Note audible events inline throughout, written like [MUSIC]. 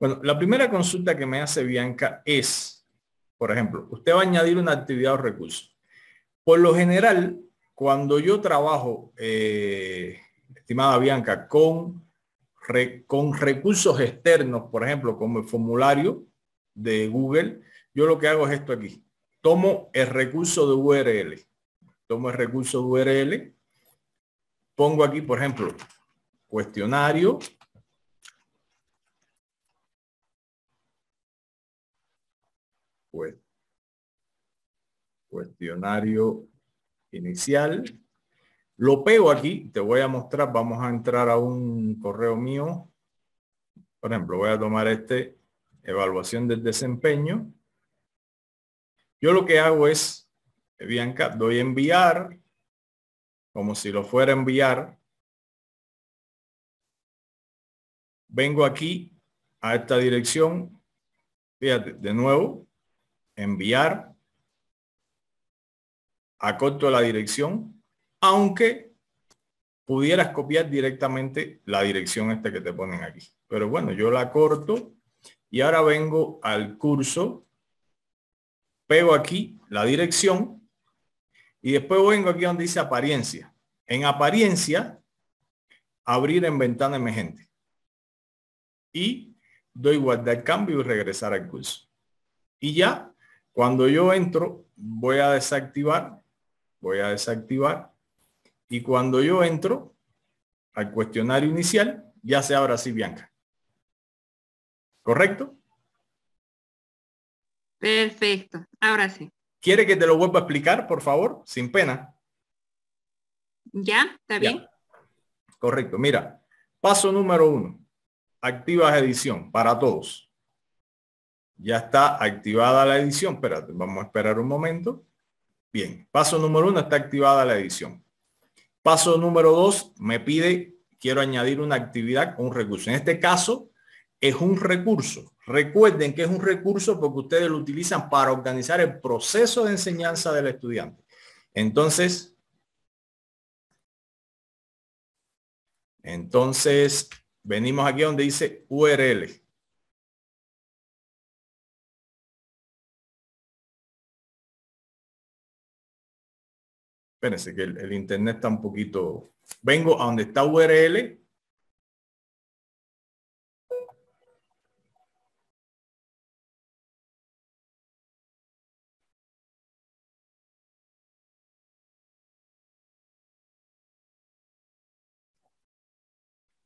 Bueno, la primera consulta que me hace Bianca es, por ejemplo, usted va a añadir una actividad o recurso. Por lo general, cuando yo trabajo, eh, estimada Bianca, con, con recursos externos, por ejemplo, como el formulario de Google, yo lo que hago es esto aquí. Tomo el recurso de URL. Tomo el recurso de URL. Pongo aquí, por ejemplo, cuestionario Pues, cuestionario inicial. Lo pego aquí, te voy a mostrar, vamos a entrar a un correo mío. Por ejemplo, voy a tomar este, evaluación del desempeño. Yo lo que hago es, Bianca, doy enviar, como si lo fuera a enviar. Vengo aquí a esta dirección. Fíjate, de nuevo, enviar, a corto la dirección, aunque pudieras copiar directamente la dirección esta que te ponen aquí. Pero bueno, yo la corto y ahora vengo al curso, pego aquí la dirección y después vengo aquí donde dice apariencia. En apariencia, abrir en ventana emergente. Y doy guardar cambio y regresar al curso. Y ya cuando yo entro, voy a desactivar, voy a desactivar. Y cuando yo entro al cuestionario inicial, ya se abre así Bianca. ¿Correcto? Perfecto, ahora sí. ¿Quiere que te lo vuelva a explicar, por favor? Sin pena. Ya, está bien. Correcto, mira, paso número uno, activas edición para todos. Ya está activada la edición. Espérate, vamos a esperar un momento. Bien, paso número uno, está activada la edición. Paso número dos, me pide, quiero añadir una actividad, un recurso. En este caso, es un recurso. Recuerden que es un recurso porque ustedes lo utilizan para organizar el proceso de enseñanza del estudiante. Entonces, entonces venimos aquí donde dice URL. Espérense que el, internet está un poquito... Vengo a donde está URL.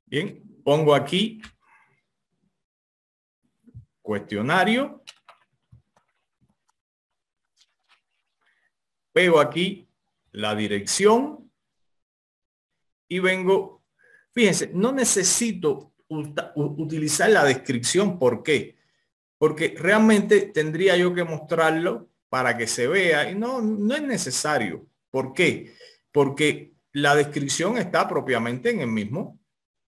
Bien, pongo aquí cuestionario. Veo aquí la dirección y vengo, fíjense, no necesito utilizar la descripción. ¿Por qué? Porque realmente tendría yo que mostrarlo para que se vea y no, no es necesario. ¿Por qué? Porque la descripción está propiamente en el mismo,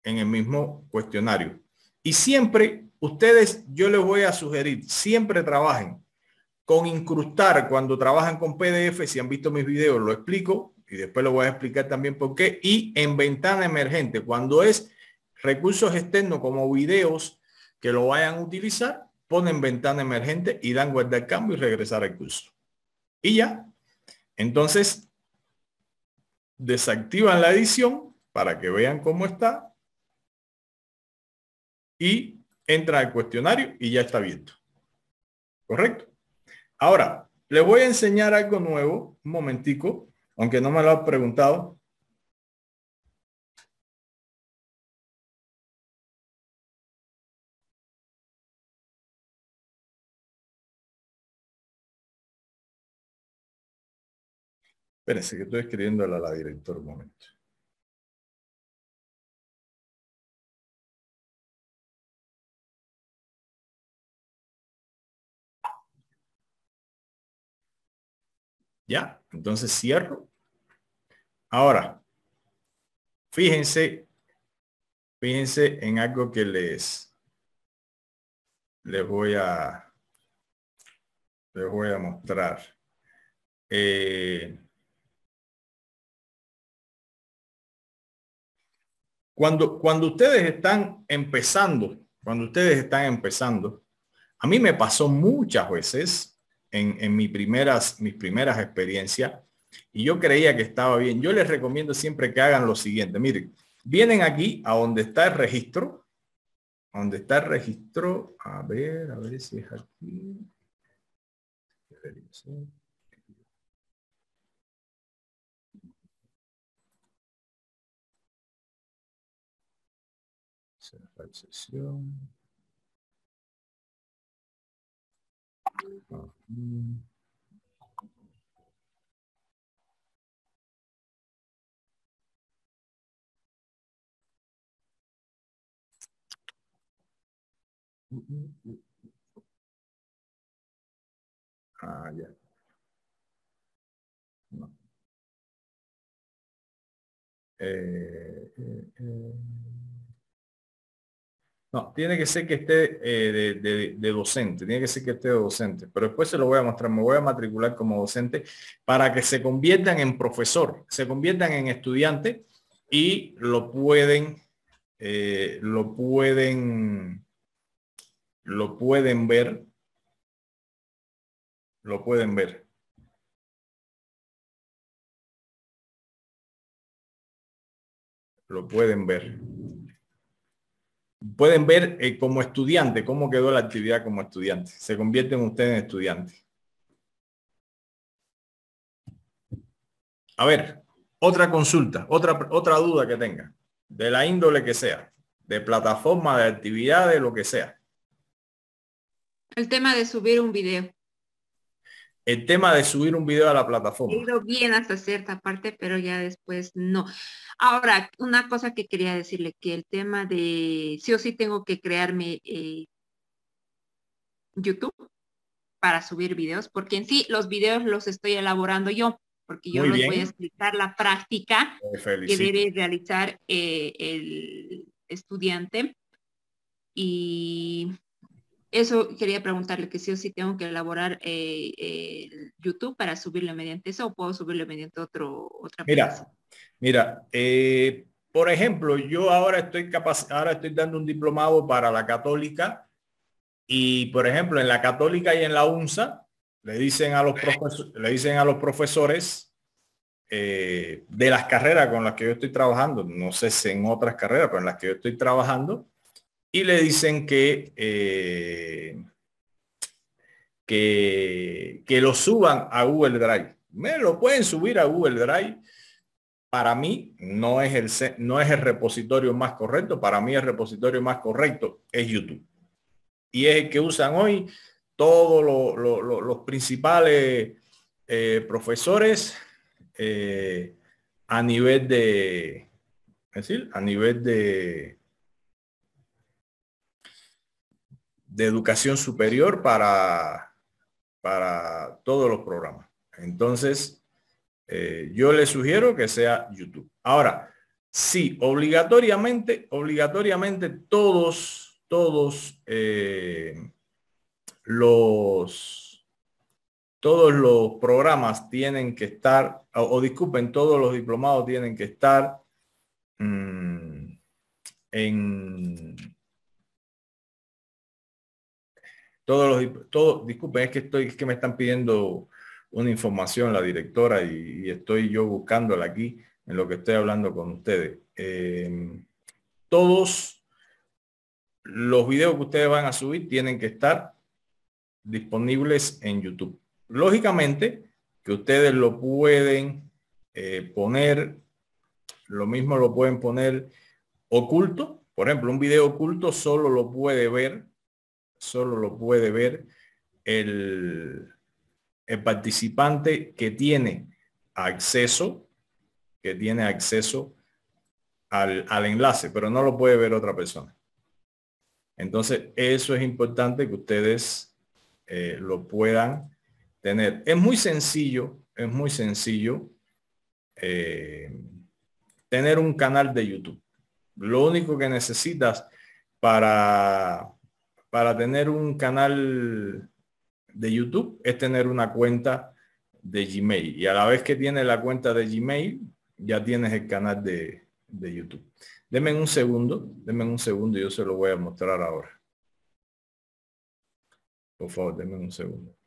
en el mismo cuestionario. Y siempre ustedes, yo les voy a sugerir, siempre trabajen con incrustar cuando trabajan con PDF. Si han visto mis videos, lo explico y después lo voy a explicar también por qué. Y en ventana emergente, cuando es recursos externos como videos que lo vayan a utilizar, ponen ventana emergente y dan guardar cambio y regresar al curso. Y ya. Entonces, desactivan la edición para que vean cómo está. Y entra al cuestionario y ya está abierto. ¿Correcto? Ahora, le voy a enseñar algo nuevo, un momentico, aunque no me lo ha preguntado. Espérense que estoy escribiéndole a la directora un momento. ¿Ya? Entonces cierro. Ahora, fíjense, fíjense en algo que les, les voy a, les voy a mostrar. Eh, cuando, cuando ustedes están empezando, cuando ustedes están empezando, a mí me pasó muchas veces en, mis, primeras, mis primeras experiencias y yo creía que estaba bien. Yo les recomiendo siempre que hagan lo siguiente. Miren, vienen aquí a donde está el registro. Donde está el registro. A ver, a ver si es aquí. sesión. à dạ eh, eh, eh. No, tiene que ser que esté eh, de, docente, tiene que ser que esté de docente, pero después se lo voy a mostrar, me voy a matricular como docente para que se conviertan en profesor, se conviertan en estudiante y lo pueden, eh, lo pueden, lo pueden ver, lo pueden ver. Lo pueden ver pueden ver eh, como estudiante, cómo quedó la actividad como estudiante. Se convierten ustedes en estudiantes. A ver, otra consulta, otra, otra duda que tenga, de la índole que sea, de plataforma, de actividad, de lo que sea. El tema de subir un video el tema de subir un video a la plataforma. He ido bien hasta cierta parte, pero ya después no. Ahora, una cosa que quería decirle, que el tema de sí o sí tengo que crearme eh, YouTube para subir videos, porque en sí los videos los estoy elaborando yo, porque yo les voy a explicar la práctica que debe realizar eh, el estudiante. Y eso quería preguntarle que si o sí tengo que elaborar eh, eh, YouTube para subirlo mediante eso o puedo subirlo mediante otro otra. Mira, mira, eh, por ejemplo, yo ahora estoy ahora estoy dando un diplomado para la católica y por ejemplo en la católica y en la UNSA le dicen a los profesores, le dicen a los profesores de las carreras con las que yo estoy trabajando, no sé si en otras carreras, pero en las que yo estoy trabajando, y le dicen que, eh, que, que, lo suban a Google Drive. Me lo pueden subir a Google Drive. Para mí no es, el, no es el repositorio más correcto. Para mí el repositorio más correcto es YouTube. Y es el que usan hoy todos los principales eh, profesores eh, a nivel de, decir, a nivel de, de educación superior para, para todos los programas. Entonces, eh, yo le sugiero que sea YouTube. Ahora, sí, obligatoriamente, obligatoriamente todos, todos eh, los todos los programas tienen que estar, o, disculpen, todos los diplomados tienen que estar mm, en, Todos los, disculpen, es que estoy, que me están pidiendo una información la directora y, estoy yo buscándola aquí en lo que estoy hablando con ustedes. Em, todos los videos que ustedes van a subir tienen que estar disponibles en YouTube. Lógicamente que ustedes lo pueden eh, poner, lo mismo lo pueden poner oculto. Por ejemplo, un video oculto solo lo puede ver solo lo puede ver el, el participante que tiene acceso, que tiene acceso al, enlace, pero no lo puede ver otra persona. Entonces, eso es importante que ustedes eh, lo puedan tener. Es muy sencillo, es muy sencillo eh, tener un canal de YouTube. Lo único que necesitas para para tener un canal de YouTube es tener una cuenta de Gmail. Y a la vez que tienes la cuenta de Gmail, ya tienes el canal de, de YouTube. Denme un segundo, denme un segundo, y yo se lo voy a mostrar ahora. Por favor, denme un segundo.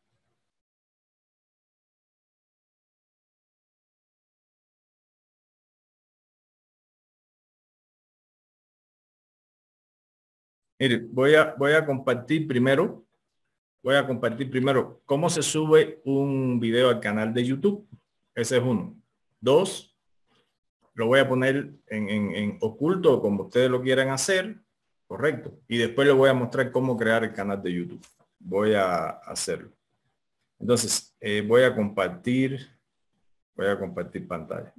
Mire, voy a, voy a compartir primero, voy a compartir primero cómo se sube un video al canal de YouTube. Ese es uno. Dos, lo voy a poner en, oculto como ustedes lo quieran hacer. Correcto. Y después les voy a mostrar cómo crear el canal de YouTube. Voy a hacerlo. Entonces, eh, voy a compartir, voy a compartir pantalla.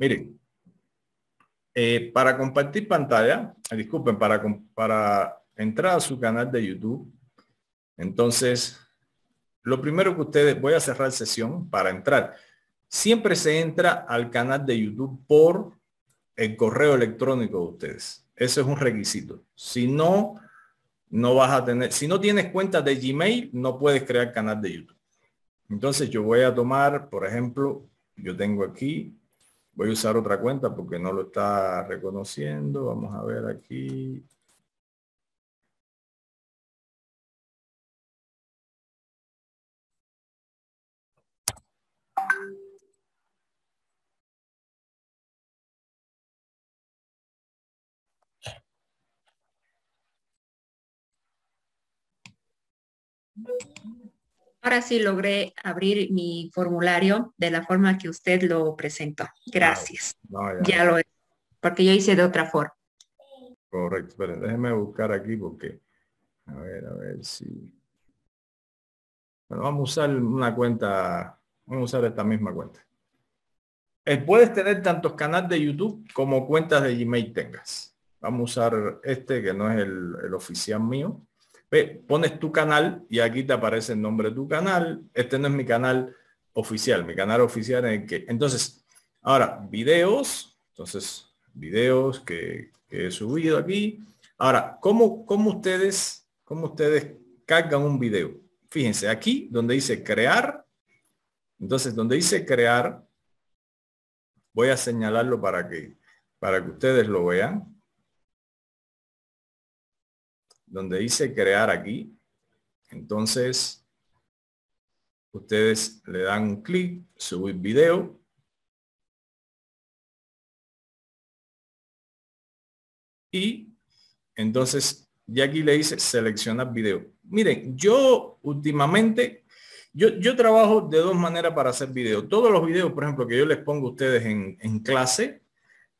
Miren, eh, para compartir pantalla, eh, disculpen, para, para entrar a su canal de YouTube, entonces, lo primero que ustedes, voy a cerrar sesión para entrar. Siempre se entra al canal de YouTube por el correo electrónico de ustedes. Eso es un requisito. Si no, no vas a tener, si no tienes cuenta de Gmail, no puedes crear canal de YouTube. Entonces yo voy a tomar, por ejemplo, yo tengo aquí Voy a usar otra cuenta porque no lo está reconociendo. Vamos a ver aquí. Ahora sí logré abrir mi formulario de la forma que usted lo presentó. Gracias. ya. lo es. porque yo hice de otra forma. Correcto, pero déjeme buscar aquí porque, a ver, a ver si. Bueno, vamos a usar una cuenta, vamos a usar esta misma cuenta. Eh, puedes tener tantos canales de YouTube como cuentas de Gmail tengas. Vamos a usar este que no es el, el oficial mío pones tu canal y aquí te aparece el nombre de tu canal. Este no es mi canal oficial, mi canal oficial en el que... Entonces, ahora, videos. Entonces, videos que, he subido aquí. Ahora, ¿cómo, cómo ustedes, cómo ustedes cargan un video? Fíjense, aquí donde dice crear, entonces donde dice crear, voy a señalarlo para que, para que ustedes lo vean donde dice crear aquí, entonces ustedes le dan un clic, subir video. Y entonces ya aquí le dice seleccionar video. Miren, yo últimamente, yo, yo trabajo de dos maneras para hacer video. Todos los videos, por ejemplo, que yo les pongo a ustedes en, en clase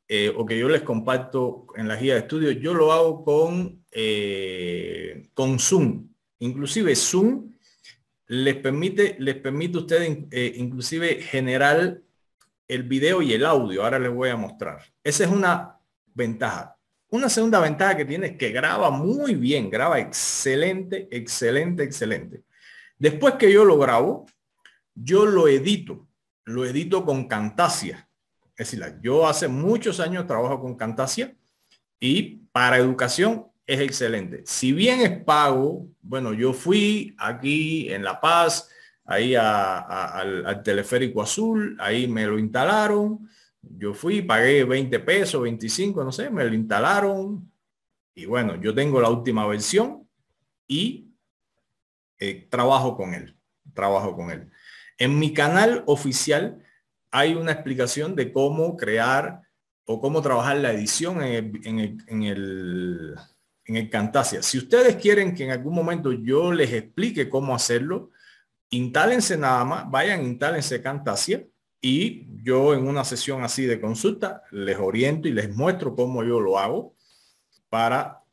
eh, o que yo les comparto en la guía de estudio, yo lo hago con eh, con Zoom. Inclusive Zoom les permite, les permite a ustedes eh, inclusive generar el video y el audio. Ahora les voy a mostrar. Esa es una ventaja. Una segunda ventaja que tiene es que graba muy bien, graba excelente, excelente, excelente. Después que yo lo grabo, yo lo edito, lo edito con Cantasia. Es decir, yo hace muchos años trabajo con Cantasia y para educación es excelente. Si bien es pago, bueno, yo fui aquí en La Paz, ahí al, teleférico azul, ahí me lo instalaron, yo fui, pagué 20 pesos, 25, no sé, me lo instalaron y bueno, yo tengo la última versión y eh, trabajo con él, trabajo con él. En mi canal oficial hay una explicación de cómo crear o cómo trabajar la edición en el en el Cantasia. Si ustedes quieren que en algún momento yo les explique cómo hacerlo, instálense nada más, vayan, instálense Cantasia y yo en una sesión así de consulta les oriento y les muestro cómo yo lo hago para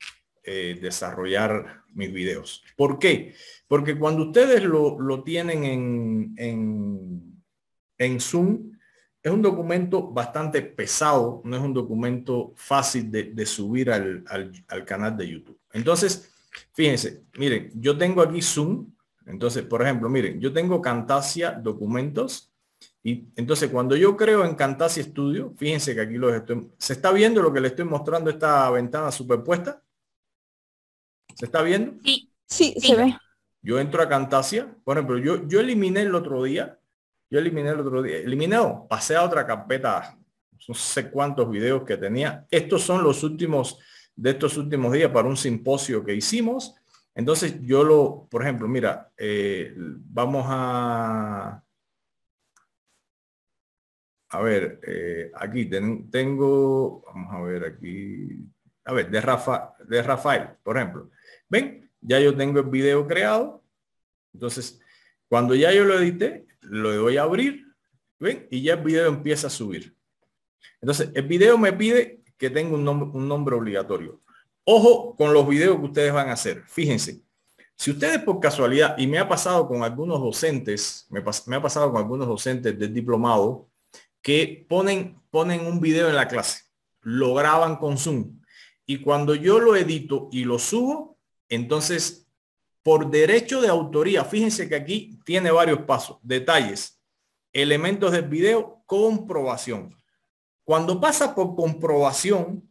eh, desarrollar mis videos. ¿Por qué? Porque cuando ustedes lo, tienen en, en, en Zoom, es un documento bastante pesado, no es un documento fácil de, subir al, canal de YouTube. Entonces, fíjense, miren, yo tengo aquí Zoom. Entonces, por ejemplo, miren, yo tengo Cantasia documentos. Y entonces cuando yo creo en Cantasia Studio, fíjense que aquí los estoy, se está viendo lo que le estoy mostrando esta ventana superpuesta. ¿Se está viendo? Sí, sí, se ve. Yo entro a Cantasia. por ejemplo, yo, yo eliminé el otro día yo eliminé el otro día, eliminé, oh, pasé a otra carpeta, no sé cuántos videos que tenía. Estos son los últimos de estos últimos días para un simposio que hicimos. Entonces yo lo, por ejemplo, mira, eh, vamos a, a ver, eh, aquí tengo, vamos a ver aquí, a ver, de, Rafa, de Rafael, por ejemplo. ¿Ven? Ya yo tengo el video creado. Entonces, cuando ya yo lo edité, lo doy a abrir, ¿ven? Y ya el video empieza a subir. Entonces, el video me pide que tenga un nombre, un nombre obligatorio. Ojo con los videos que ustedes van a hacer. Fíjense, si ustedes por casualidad, y me ha pasado con algunos docentes, me, ha pasado con algunos docentes del diplomado, que ponen, ponen un video en la clase, lo graban con Zoom. Y cuando yo lo edito y lo subo, entonces por derecho de autoría. Fíjense que aquí tiene varios pasos, detalles, elementos del video, comprobación. Cuando pasa por comprobación,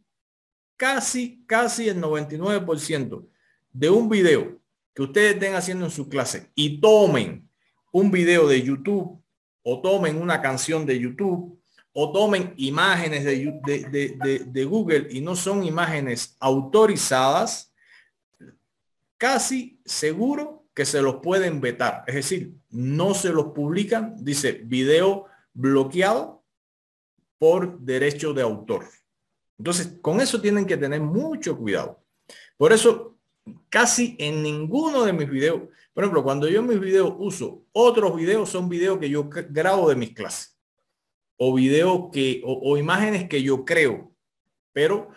casi, casi el 99% de un video que ustedes estén haciendo en su clase y tomen un video de YouTube o tomen una canción de YouTube o tomen imágenes de, de Google y no son imágenes autorizadas, casi seguro que se los pueden vetar. Es decir, no se los publican, dice video bloqueado por derecho de autor. Entonces, con eso tienen que tener mucho cuidado. Por eso, casi en ninguno de mis videos, por ejemplo, cuando yo en mis videos uso otros videos, son videos que yo grabo de mis clases o videos que o, o imágenes que yo creo. Pero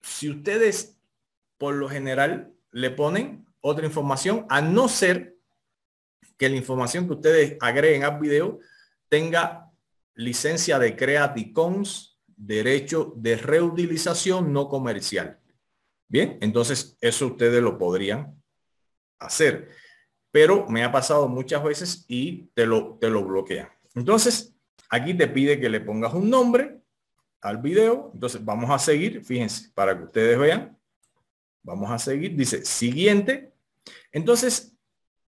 si ustedes por lo general le ponen otra información, a no ser que la información que ustedes agreguen al video tenga licencia de Creative Commons, derecho de reutilización no comercial. Bien, entonces eso ustedes lo podrían hacer. Pero me ha pasado muchas veces y te lo, te lo bloquea Entonces, aquí te pide que le pongas un nombre al video. Entonces, vamos a seguir, fíjense, para que ustedes vean. Vamos a seguir. Dice, siguiente. Entonces,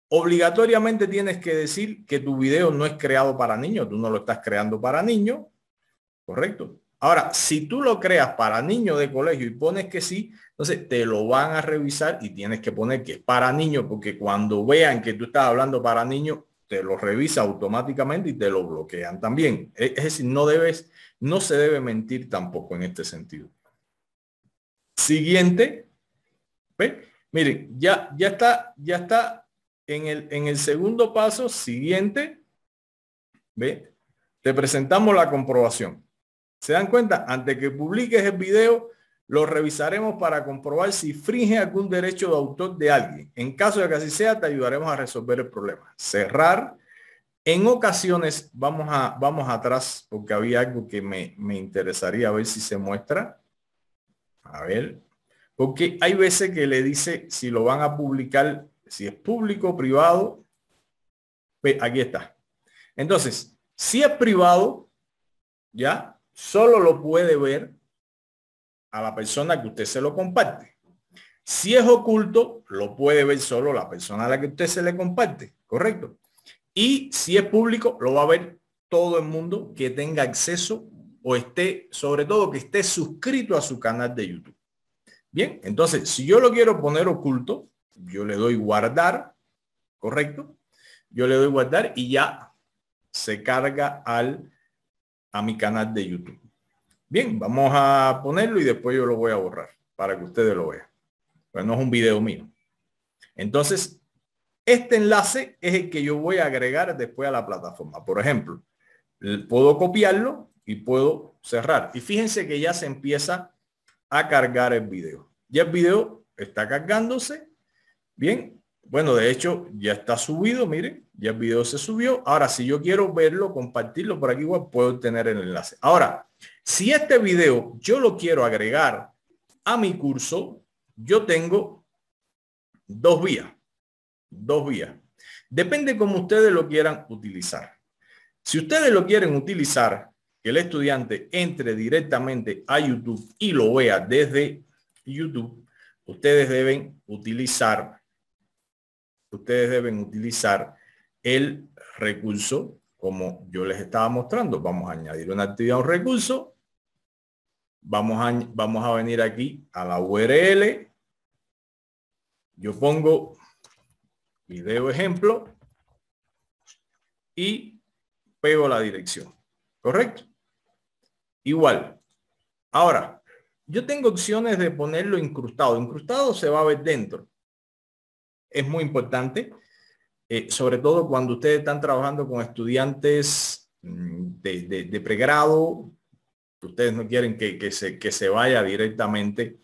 obligatoriamente tienes que decir que tu video no es creado para niños. Tú no lo estás creando para niños. Correcto. Ahora, si tú lo creas para niños de colegio y pones que sí, entonces te lo van a revisar y tienes que poner que es para niños, porque cuando vean que tú estás hablando para niños, te lo revisa automáticamente y te lo bloquean también. E, es decir, no debes, no se debe mentir tampoco en este sentido. Siguiente, Mire, Miren, ya, ya está, ya está en el, segundo paso siguiente. ¿Ve? Te presentamos la comprobación. ¿Se dan cuenta? Antes que publiques el video, lo revisaremos para comprobar si fringe algún derecho de autor de alguien. En caso de que así sea, te ayudaremos a resolver el problema. Cerrar. En ocasiones, vamos, a, vamos atrás porque había algo que me, me interesaría a ver si se muestra. A ver, porque hay veces que le dice si lo van a publicar, si es público, privado. Pues, aquí está. Entonces, si es privado, ya solo lo puede ver a la persona que usted se lo comparte. Si es oculto, lo puede ver solo la persona a la que usted se le comparte, ¿correcto? Y si es público, lo va a ver todo el mundo que tenga acceso o esté, sobre todo que esté suscrito a su canal de YouTube. Bien, entonces, si yo lo quiero poner oculto, yo le doy guardar, ¿correcto? Yo le doy guardar y ya se carga al, a mi canal de YouTube. Bien, vamos a ponerlo y después yo lo voy a borrar para que ustedes lo vean. Bueno, pues no es un video mío. Entonces, este enlace es el que yo voy a agregar después a la plataforma. Por ejemplo, puedo copiarlo y puedo cerrar. Y fíjense que ya se empieza a cargar el video. Ya el video está cargándose. Bien, bueno, de hecho ya está subido, miren, ya el video se subió. Ahora, si yo quiero verlo, compartirlo por aquí, igual puedo tener el enlace. Ahora, si este video yo lo quiero agregar a mi curso, yo tengo dos vías, dos vías. Depende como ustedes lo quieran utilizar. Si ustedes lo quieren utilizar que el estudiante entre directamente a YouTube y lo vea desde YouTube, ustedes deben utilizar, ustedes deben utilizar el recurso como yo les estaba mostrando. Vamos a añadir una actividad un recurso. Vamos a, vamos a venir aquí a la URL. Yo pongo video ejemplo y pego la dirección. ¿Correcto? Igual. Ahora, yo tengo opciones de ponerlo incrustado. Incrustado se va a ver dentro. Es muy importante, eh, sobre todo cuando ustedes están trabajando con estudiantes mm, de, pregrado, ustedes no quieren que, se, que se vaya directamente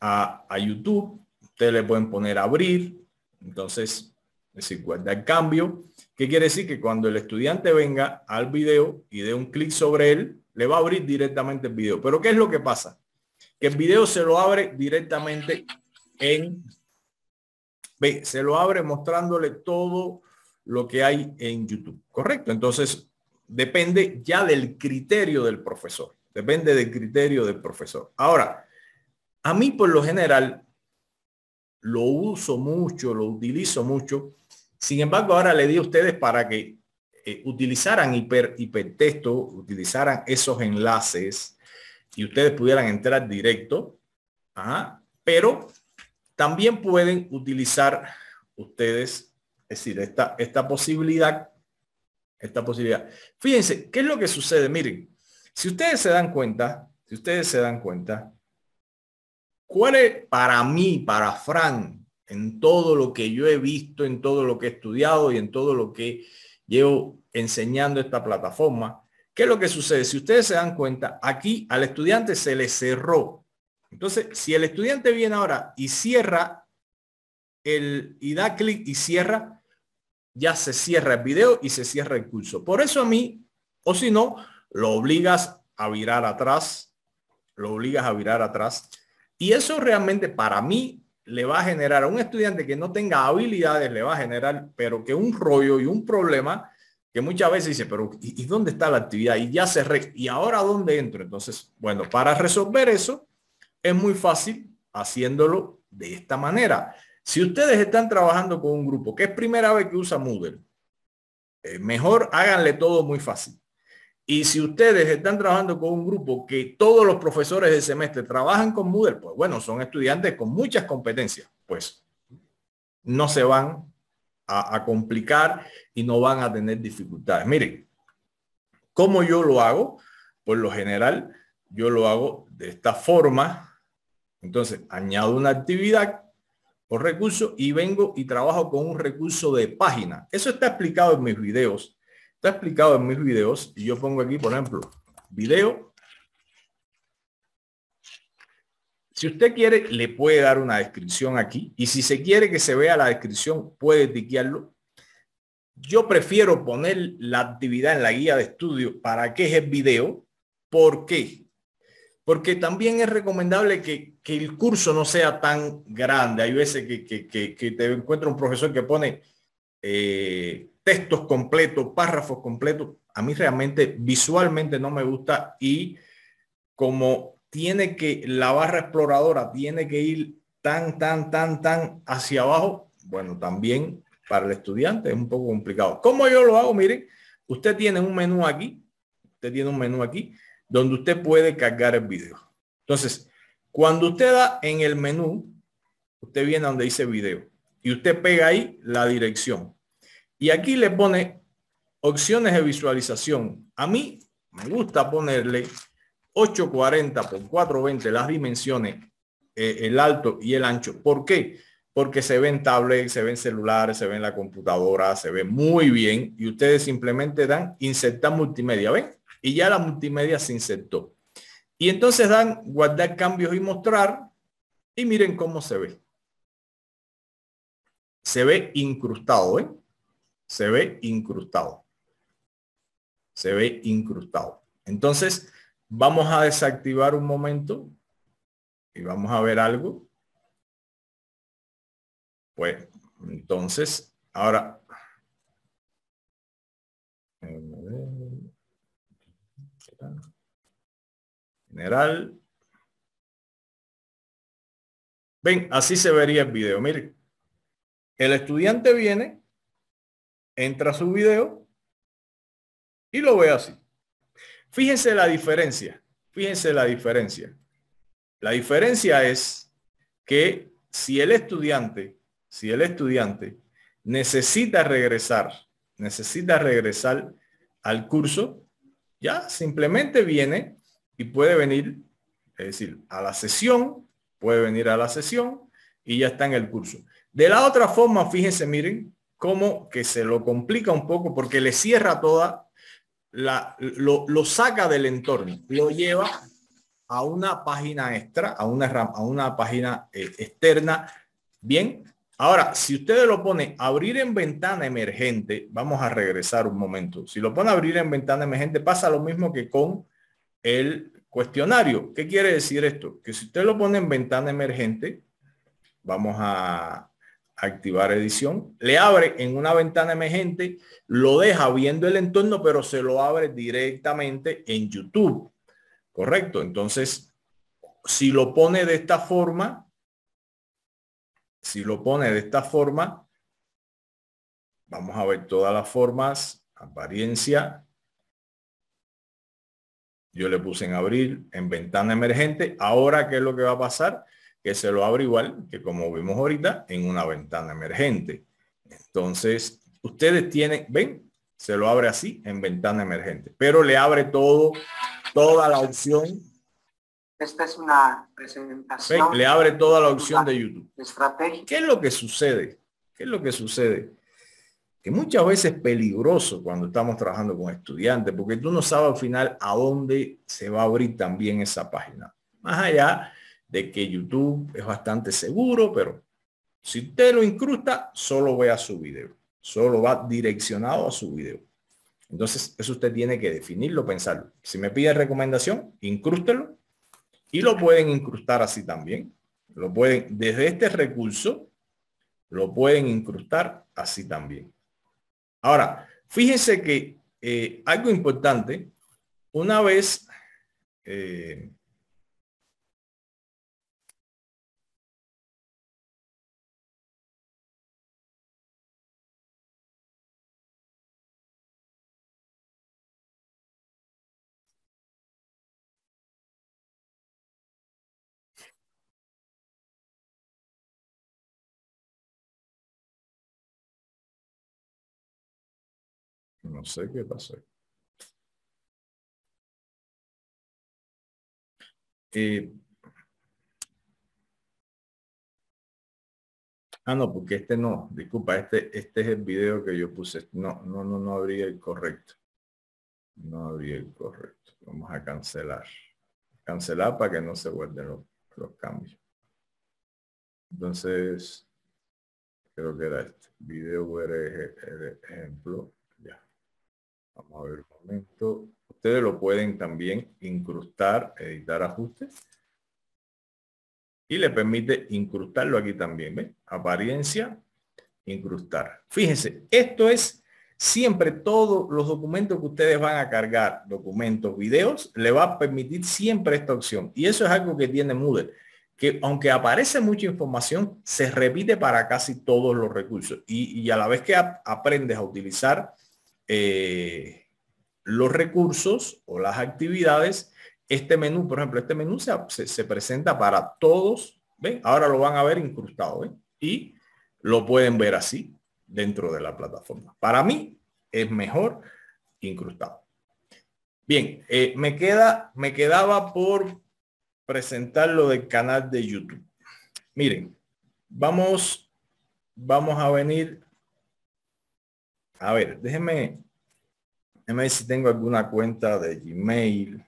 a, YouTube. Ustedes le pueden poner abrir. Entonces, es igual al cambio. ¿Qué quiere decir? Que cuando el estudiante venga al video y dé un clic sobre él, le va a abrir directamente el video. Pero ¿qué es lo que pasa? Que el video se lo abre directamente en... Ve, se lo abre mostrándole todo lo que hay en YouTube. Correcto. Entonces, depende ya del criterio del profesor. Depende del criterio del profesor. Ahora, a mí por lo general lo uso mucho, lo utilizo mucho. Sin embargo, ahora le di a ustedes para que eh, utilizaran hiper, hipertexto, utilizaran esos enlaces y ustedes pudieran entrar directo, pero también pueden utilizar ustedes, es decir, esta, esta posibilidad, esta posibilidad. Fíjense, ¿qué es lo que sucede? Miren, si ustedes se dan cuenta, si ustedes se dan cuenta, ¿cuál es para mí, para Fran, en todo lo que yo he visto, en todo lo que he estudiado y en todo lo que llevo enseñando esta plataforma. ¿Qué es lo que sucede? Si ustedes se dan cuenta, aquí al estudiante se le cerró. Entonces, si el estudiante viene ahora y cierra el, y da clic y cierra, ya se cierra el video y se cierra el curso. Por eso a mí, o si no, lo obligas a virar atrás, lo obligas a virar atrás. Y eso realmente para mí le va a generar a un estudiante que no tenga habilidades, le va a generar, pero que un rollo y un problema que muchas veces dice, pero ¿y, dónde está la actividad? Y ya se ¿y ahora dónde entro? Entonces, bueno, para resolver eso es muy fácil haciéndolo de esta manera. Si ustedes están trabajando con un grupo que es primera vez que usa Moodle, eh, mejor háganle todo muy fácil. Y si ustedes están trabajando con un grupo que todos los profesores del semestre trabajan con Moodle, pues bueno, son estudiantes con muchas competencias, pues no se van a, complicar y no van a tener dificultades. Miren, ¿cómo yo lo hago? Por lo general, yo lo hago de esta forma. Entonces, añado una actividad o recurso y vengo y trabajo con un recurso de página. Eso está explicado en mis videos Está explicado en mis videos y yo pongo aquí, por ejemplo, video. Si usted quiere, le puede dar una descripción aquí. Y si se quiere que se vea la descripción, puede tiquearlo. Yo prefiero poner la actividad en la guía de estudio para que es el video. ¿Por qué? Porque también es recomendable que, el curso no sea tan grande. Hay veces que, te encuentra un profesor que pone eh, textos completos, párrafos completos, a mí realmente visualmente no me gusta y como tiene que, la barra exploradora tiene que ir tan, tan, tan, tan hacia abajo, bueno, también para el estudiante es un poco complicado. ¿Cómo yo lo hago? Miren, usted tiene un menú aquí, usted tiene un menú aquí, donde usted puede cargar el video. Entonces, cuando usted da en el menú, usted viene donde dice video y usted pega ahí la dirección. Y aquí le pone opciones de visualización. A mí me gusta ponerle 840 por 420 las dimensiones, eh, el alto y el ancho. ¿Por qué? Porque se ven tablets, se ven celulares, se ven la computadora, se ve muy bien y ustedes simplemente dan insertar multimedia, ¿ven? Y ya la multimedia se insertó. Y entonces dan guardar cambios y mostrar y miren cómo se ve. Se ve incrustado, ¿eh? se ve incrustado. Se ve incrustado. Entonces, vamos a desactivar un momento y vamos a ver algo. Pues, entonces, ahora... General. Ven, así se vería el video. Miren, el estudiante viene entra su video y lo ve así. Fíjense la diferencia, fíjense la diferencia. La diferencia es que si el estudiante, si el estudiante necesita regresar, necesita regresar al curso, ya simplemente viene y puede venir, es decir, a la sesión, puede venir a la sesión y ya está en el curso. De la otra forma, fíjense, miren, como que se lo complica un poco porque le cierra toda, la, lo, lo saca del entorno, lo lleva a una página extra, a una, a una página eh, externa. Bien, ahora, si ustedes lo pone abrir en ventana emergente, vamos a regresar un momento. Si lo pone abrir en ventana emergente, pasa lo mismo que con el cuestionario. ¿Qué quiere decir esto? Que si usted lo pone en ventana emergente, vamos a, activar edición, le abre en una ventana emergente, lo deja viendo el entorno, pero se lo abre directamente en YouTube. Correcto. Entonces, si lo pone de esta forma, si lo pone de esta forma, vamos a ver todas las formas, apariencia. Yo le puse en abrir, en ventana emergente. Ahora, ¿qué es lo que va a pasar? que se lo abre igual que como vimos ahorita en una ventana emergente. Entonces, ustedes tienen, ven, se lo abre así en ventana emergente, pero le abre todo, toda la opción. Esta es una presentación. le abre toda la opción de YouTube. Estrategia. ¿Qué es lo que sucede? ¿Qué es lo que sucede? Que muchas veces es peligroso cuando estamos trabajando con estudiantes, porque tú no sabes al final a dónde se va a abrir también esa página. Más allá de que YouTube es bastante seguro, pero si usted lo incrusta, solo ve a su video, solo va direccionado a su video. Entonces, eso usted tiene que definirlo, pensarlo. Si me pide recomendación, incrústelo y lo pueden incrustar así también. Lo pueden, desde este recurso, lo pueden incrustar así también. Ahora, fíjense que eh, algo importante, una vez eh, No sé qué pasó. ah, no, porque este no, disculpa, este, este es el video que yo puse. No, no, no, no habría el correcto. No habría el correcto. Vamos a cancelar. Cancelar para que no se guarden los, cambios. Entonces, creo que era este. Video era ejemplo a ver un momento. Ustedes lo pueden también incrustar, editar ajustes. Y le permite incrustarlo aquí también. Apariencia, incrustar. Fíjense, esto es siempre todos los documentos que ustedes van a cargar, documentos, videos, le va a permitir siempre esta opción. Y eso es algo que tiene Moodle, que aunque aparece mucha información, se repite para casi todos los recursos. Y, a la vez que aprendes a utilizar eh, los recursos o las actividades. Este menú, por ejemplo, este menú se, presenta para todos. ¿Ven? Ahora lo van a ver incrustado. Y lo pueden ver así dentro de la plataforma. Para mí es mejor incrustado. Bien, eh, me, queda, me quedaba por presentar lo del canal de YouTube. Miren, vamos, vamos a venir a ver, déjeme, ver si tengo alguna cuenta de Gmail.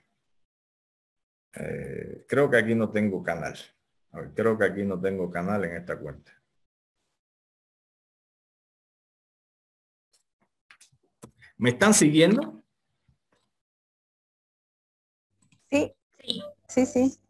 Eh, creo que aquí no tengo canal. creo que aquí no tengo canal en esta cuenta. ¿Me están siguiendo? Sí, sí, sí.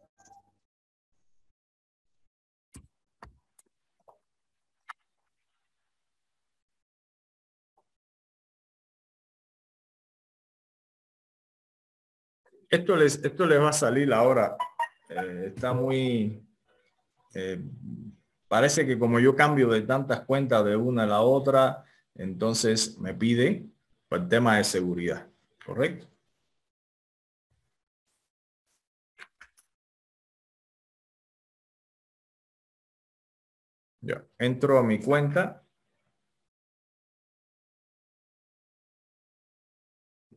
esto les, esto va a salir ahora. Eh, está muy... Eh, parece que como yo cambio de tantas cuentas de una a la otra, entonces me pide el tema de seguridad, ¿correcto? Ya, entro a mi cuenta.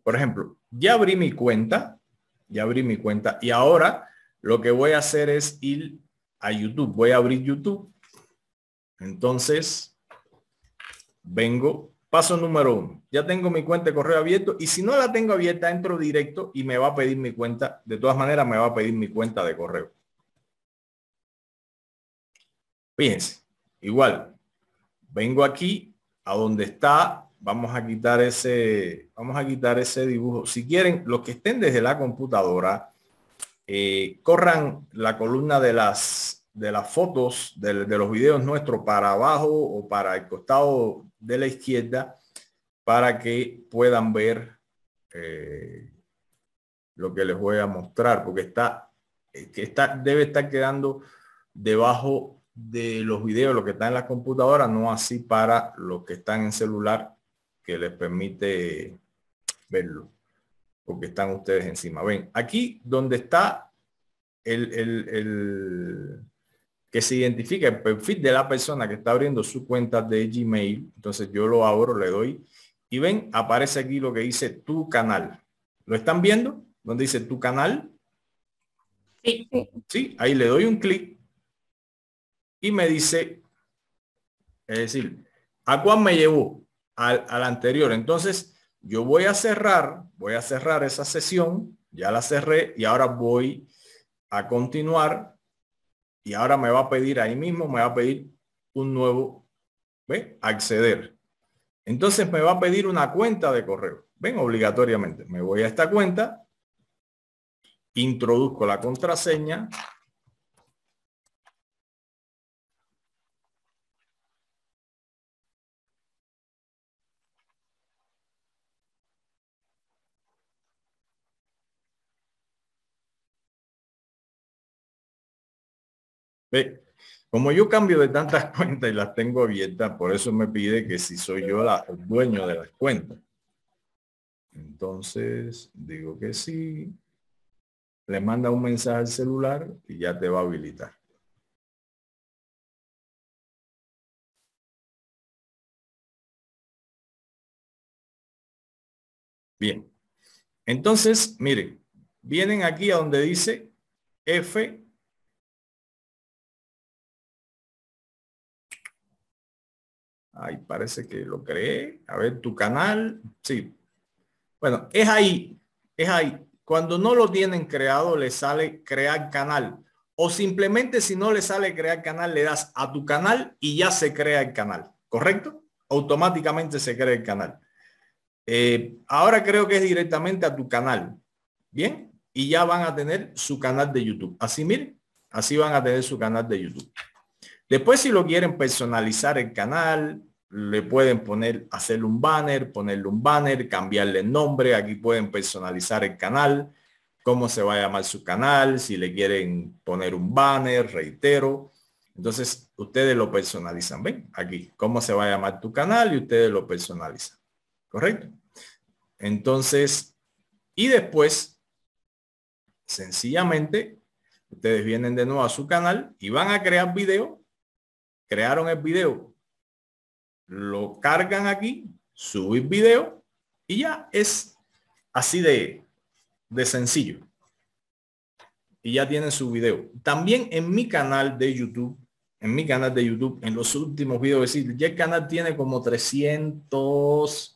Por ejemplo, ya abrí mi cuenta ya abrí mi cuenta y ahora lo que voy a hacer es ir a YouTube. Voy a abrir YouTube. Entonces, vengo. Paso número uno. Ya tengo mi cuenta de correo abierto y si no la tengo abierta, entro directo y me va a pedir mi cuenta. De todas maneras, me va a pedir mi cuenta de correo. Fíjense, igual, vengo aquí a donde está vamos a quitar ese, vamos a quitar ese dibujo. Si quieren, los que estén desde la computadora, eh, corran la columna de las, de las fotos de, los videos nuestros para abajo o para el costado de la izquierda para que puedan ver eh, lo que les voy a mostrar, porque está, que está, debe estar quedando debajo de los videos, lo que están en la computadora, no así para los que están en celular que les permite verlo, porque están ustedes encima. Ven, aquí donde está el, el, que se identifica el perfil de la persona que está abriendo su cuenta de Gmail. Entonces yo lo abro, le doy y ven, aparece aquí lo que dice tu canal. ¿Lo están viendo? Donde dice tu canal. Sí. Sí, ahí le doy un clic y me dice, es decir, ¿a cuál me llevó? al, anterior. Entonces, yo voy a cerrar, voy a cerrar esa sesión, ya la cerré y ahora voy a continuar y ahora me va a pedir ahí mismo, me va a pedir un nuevo, ¿ve? Acceder. Entonces me va a pedir una cuenta de correo. Ven, obligatoriamente. Me voy a esta cuenta, introduzco la contraseña, Ve, como yo cambio de tantas [LAUGHS] cuentas y las tengo abiertas, por eso me pide que si soy yo la, el dueño de las cuentas. Entonces, digo que sí. Le manda un mensaje al celular y ya te va a habilitar. Bien. Entonces, miren, vienen aquí a donde dice F Ahí parece que lo creé. A ver, tu canal. Sí. Bueno, es ahí. Es ahí. Cuando no lo tienen creado, le sale crear canal. O simplemente si no le sale crear canal, le das a tu canal y ya se crea el canal. ¿Correcto? Automáticamente se crea el canal. Eh, ahora creo que es directamente a tu canal. Bien. Y ya van a tener su canal de YouTube. Así miren. Así van a tener su canal de YouTube. Después si lo quieren personalizar el canal, le pueden poner, hacerle un banner, ponerle un banner, cambiarle el nombre, aquí pueden personalizar el canal, cómo se va a llamar su canal, si le quieren poner un banner, reitero. Entonces, ustedes lo personalizan, ven, aquí, cómo se va a llamar tu canal y ustedes lo personalizan, ¿correcto? Entonces, y después, sencillamente, ustedes vienen de nuevo a su canal y van a crear video, crearon el video, lo cargan aquí, subir video y ya es así de, de sencillo. Y ya tienen su video. También en mi canal de YouTube, en mi canal de YouTube, en los últimos videos, es decir, ya el canal tiene como 300,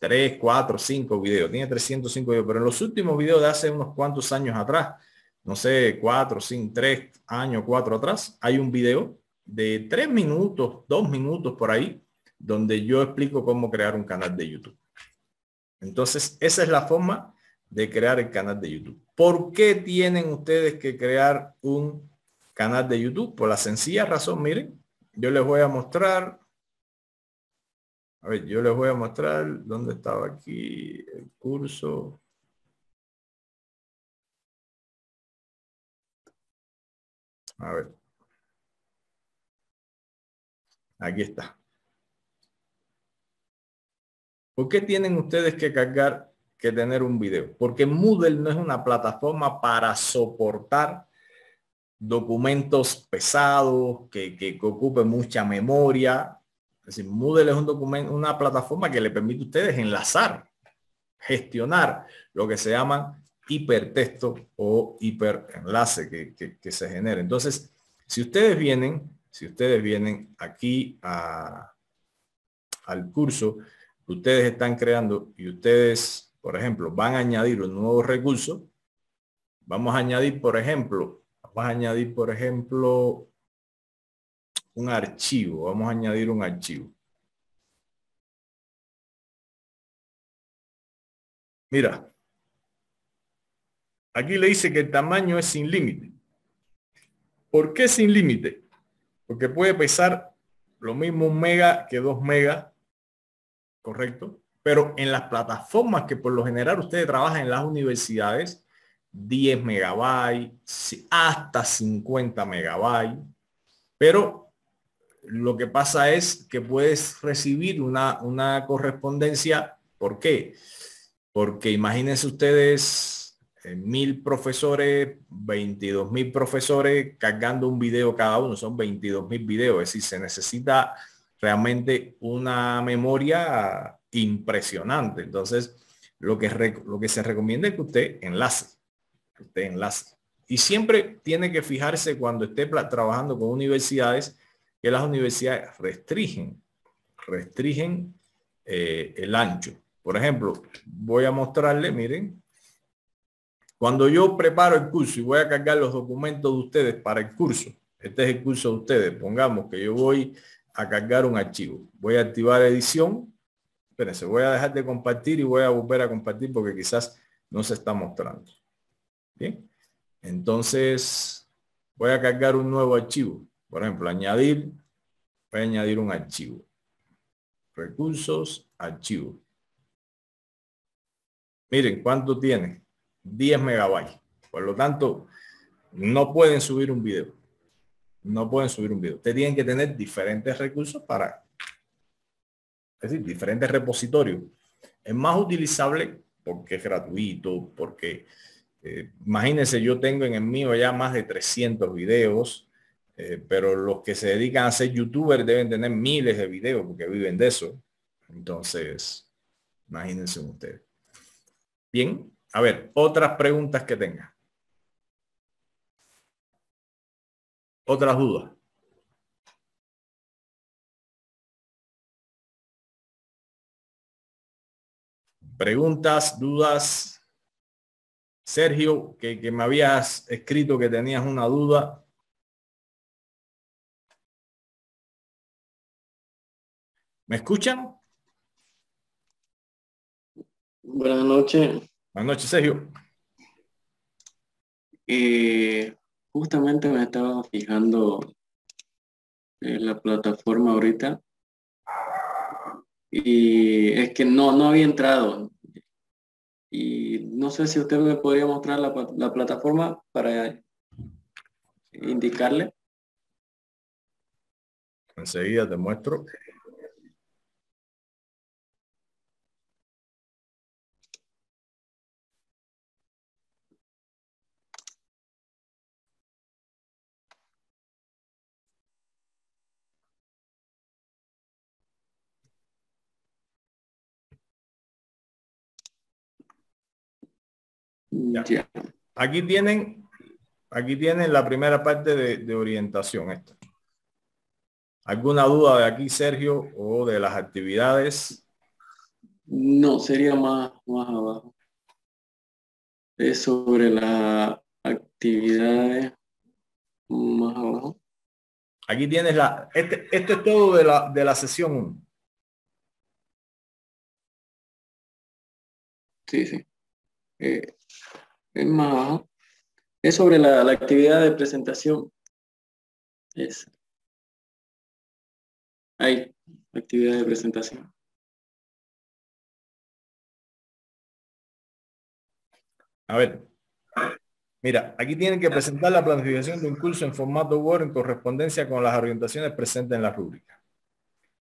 3, 4, 5 videos, tiene 305 videos, pero en los últimos videos de hace unos cuantos años atrás, no sé, 4, 5, 3 años, 4 atrás, hay un video de tres minutos, dos minutos por ahí, donde yo explico cómo crear un canal de YouTube. Entonces, esa es la forma de crear el canal de YouTube. ¿Por qué tienen ustedes que crear un canal de YouTube? Por la sencilla razón, miren, yo les voy a mostrar. A ver, yo les voy a mostrar dónde estaba aquí el curso. A ver. Aquí está. ¿Por qué tienen ustedes que cargar, que tener un video? Porque Moodle no es una plataforma para soportar documentos pesados, que, que, ocupe mucha memoria. Es Moodle es un documento, una plataforma que le permite a ustedes enlazar, gestionar lo que se llaman hipertexto o hiperenlace que, que, que se genera. Entonces, si ustedes vienen si ustedes vienen aquí al curso que ustedes están creando y ustedes, por ejemplo, van a añadir un nuevo recurso, vamos a añadir, por ejemplo, vamos a añadir, por ejemplo, un archivo. Vamos a añadir un archivo. Mira, aquí le dice que el tamaño es sin límite. ¿Por qué sin límite? Porque puede pesar lo mismo un mega que dos mega, ¿correcto? Pero en las plataformas que por lo general ustedes trabajan en las universidades, 10 megabytes, hasta 50 megabytes. Pero lo que pasa es que puedes recibir una, una correspondencia. ¿Por qué? Porque imagínense ustedes este, mil profesores, 22 mil profesores cargando un video cada uno, son 22 mil videos, es decir, se necesita realmente una memoria impresionante. Entonces, lo que, lo que se recomienda es que usted enlace, usted enlace. Y siempre tiene que fijarse cuando esté trabajando con universidades, que las universidades restringen, restringen eh, el ancho. Por ejemplo, voy a mostrarle, miren, cuando yo preparo el curso y voy a cargar los documentos de ustedes para el curso, este es el curso de ustedes, pongamos que yo voy a cargar un archivo, voy a activar edición, espérense, voy a dejar de compartir y voy a volver a compartir porque quizás no se está mostrando. Bien, entonces voy a cargar un nuevo archivo, por ejemplo, añadir, voy a añadir un archivo, recursos, archivo. Miren cuánto tiene, 10 megabytes. Por lo tanto, no pueden subir un video. No pueden subir un video. Ustedes tienen que tener diferentes recursos para, es decir, diferentes repositorios. Es más utilizable porque es gratuito, porque eh, imagínense, yo tengo en el mío ya más de 300 videos, eh, pero los que se dedican a ser youtuber deben tener miles de videos porque viven de eso. Entonces, imagínense ustedes. Bien, a ver, otras preguntas que tenga. Otras dudas. Preguntas, dudas. Sergio, que, que me habías escrito que tenías una duda. ¿Me escuchan? Buenas noches. Buenas noches, Sergio. Eh, justamente me estaba fijando en la plataforma ahorita y es que no, no había entrado. Y no sé si usted me podría mostrar la, la plataforma para indicarle. Enseguida te muestro. Aquí tienen, aquí tienen la primera parte de, orientación. Esta. ¿Alguna duda de aquí, Sergio, o de las actividades? No, sería más, más abajo. Es sobre las actividades más abajo. Aquí tienes la, este, es todo de la, de la sesión 1. Sí, sí. Eh, es más es sobre la, la actividad de presentación. Es. Ahí, actividad de presentación. A ver, Mira, aquí tienen que presentar la planificación de un curso en formato Word en correspondencia con las orientaciones presentes en la rúbrica.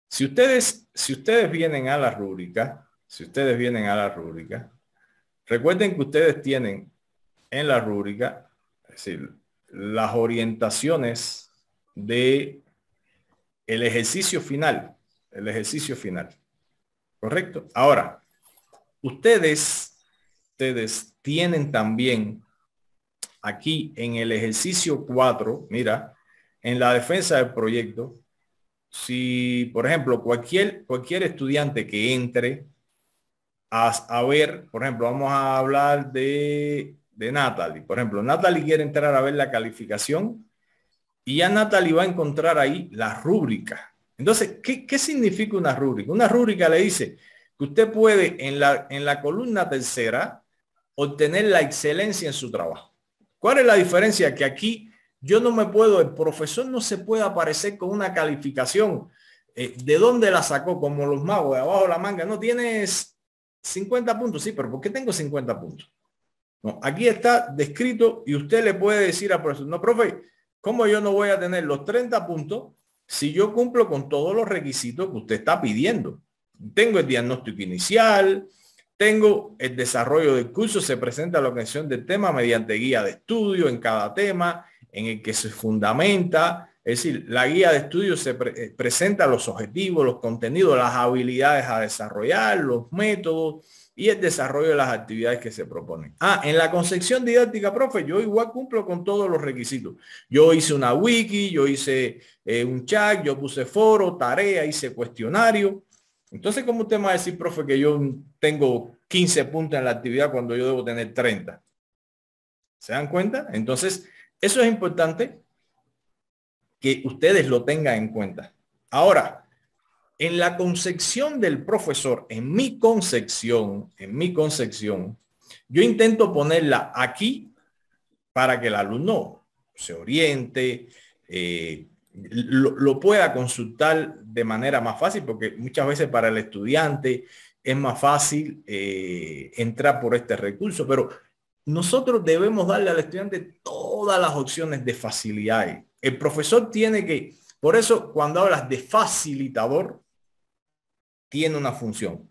Si ustedes, si ustedes vienen a la rúbrica, si ustedes vienen a la rúbrica, recuerden que ustedes tienen en la rúbrica, es decir, las orientaciones de el ejercicio final, el ejercicio final. ¿Correcto? Ahora, ustedes, ustedes tienen también aquí en el ejercicio 4, mira, en la defensa del proyecto, si, por ejemplo, cualquier, cualquier estudiante que entre a, a ver, por ejemplo, vamos a hablar de de Natalie. Por ejemplo, Natalie quiere entrar a ver la calificación y ya Natalie va a encontrar ahí la rúbrica, Entonces, ¿qué, significa una rúbrica? Una rúbrica le dice que usted puede en la, en la columna tercera obtener la excelencia en su trabajo. ¿Cuál es la diferencia? Que aquí yo no me puedo, el profesor no se puede aparecer con una calificación. Eh, ¿De dónde la sacó? Como los magos de abajo la manga. No, tienes 50 puntos. Sí, pero ¿por qué tengo 50 puntos? aquí está descrito y usted le puede decir a profesor, no, profe, ¿cómo yo no voy a tener los 30 puntos si yo cumplo con todos los requisitos que usted está pidiendo? Tengo el diagnóstico inicial, tengo el desarrollo del curso, se presenta la ocasión del tema mediante guía de estudio en cada tema, en el que se fundamenta. Es decir, la guía de estudio se eh, presenta los objetivos, los contenidos, las habilidades a desarrollar, los métodos, y el desarrollo de las actividades que se proponen. Ah, en la concepción didáctica, profe, yo igual cumplo con todos los requisitos. Yo hice una wiki, yo hice eh, un chat, yo puse foro, tarea, hice cuestionario. Entonces, ¿cómo usted me va a decir, profe, que yo tengo 15 puntos en la actividad cuando yo debo tener 30? ¿Se dan cuenta? Entonces, eso es importante que ustedes lo tengan en cuenta. Ahora, en la concepción del profesor, en mi concepción, en mi concepción, yo intento ponerla aquí para que el alumno se oriente, eh, lo, pueda consultar de manera más fácil, porque muchas veces para el estudiante es más fácil eh, entrar por este recurso, pero nosotros debemos darle al estudiante todas las opciones de facilidad. El profesor tiene que, por eso cuando hablas de facilitador, tiene una función.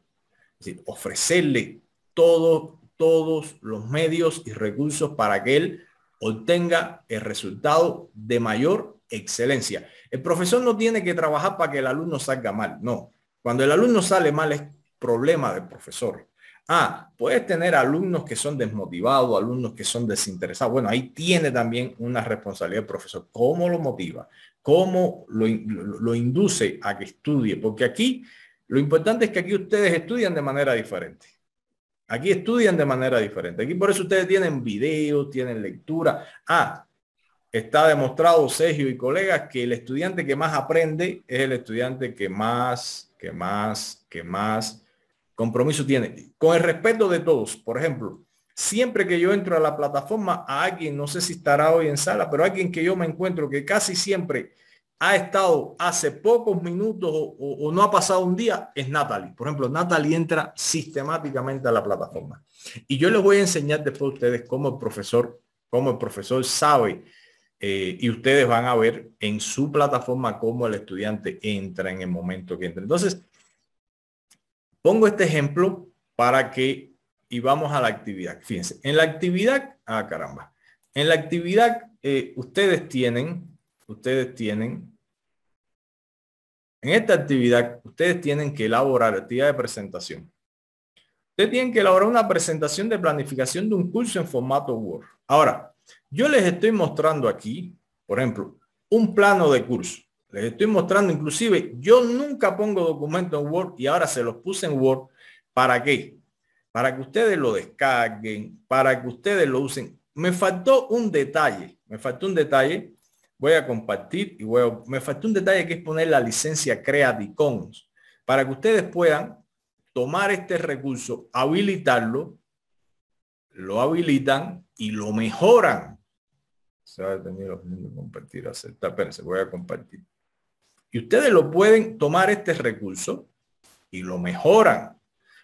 Es decir, ofrecerle todos, todos los medios y recursos para que él obtenga el resultado de mayor excelencia. El profesor no tiene que trabajar para que el alumno salga mal, no. Cuando el alumno sale mal es problema del profesor. Ah, puedes tener alumnos que son desmotivados, alumnos que son desinteresados. Bueno, ahí tiene también una responsabilidad el profesor. ¿Cómo lo motiva? ¿Cómo lo, lo induce a que estudie? Porque aquí lo importante es que aquí ustedes estudian de manera diferente. Aquí estudian de manera diferente. Aquí por eso ustedes tienen videos, tienen lectura. Ah, está demostrado, Sergio y colegas, que el estudiante que más aprende es el estudiante que más, que más, que más compromiso tiene. Con el respeto de todos, por ejemplo, siempre que yo entro a la plataforma, a alguien, no sé si estará hoy en sala, pero alguien que yo me encuentro que casi siempre ha estado hace pocos minutos o, no ha pasado un día es Natalie. Por ejemplo, Natalie entra sistemáticamente a la plataforma. Y yo les voy a enseñar después a ustedes cómo el profesor, cómo el profesor sabe eh, y ustedes van a ver en su plataforma cómo el estudiante entra en el momento que entra. Entonces, pongo este ejemplo para que y vamos a la actividad. Fíjense, en la actividad, ah caramba, en la actividad eh, ustedes tienen, ustedes tienen en esta actividad, ustedes tienen que elaborar actividad de presentación. Ustedes tienen que elaborar una presentación de planificación de un curso en formato Word. Ahora, yo les estoy mostrando aquí, por ejemplo, un plano de curso. Les estoy mostrando inclusive, yo nunca pongo documento en Word y ahora se los puse en Word. ¿Para qué? Para que ustedes lo descarguen, para que ustedes lo usen. Me faltó un detalle, me faltó un detalle voy a compartir y voy me faltó un detalle que es poner la licencia Creative Commons para que ustedes puedan tomar este recurso, habilitarlo, lo habilitan y lo mejoran. Se va a tener de compartir, aceptar, pero se voy a compartir. Y ustedes lo pueden tomar este recurso y lo mejoran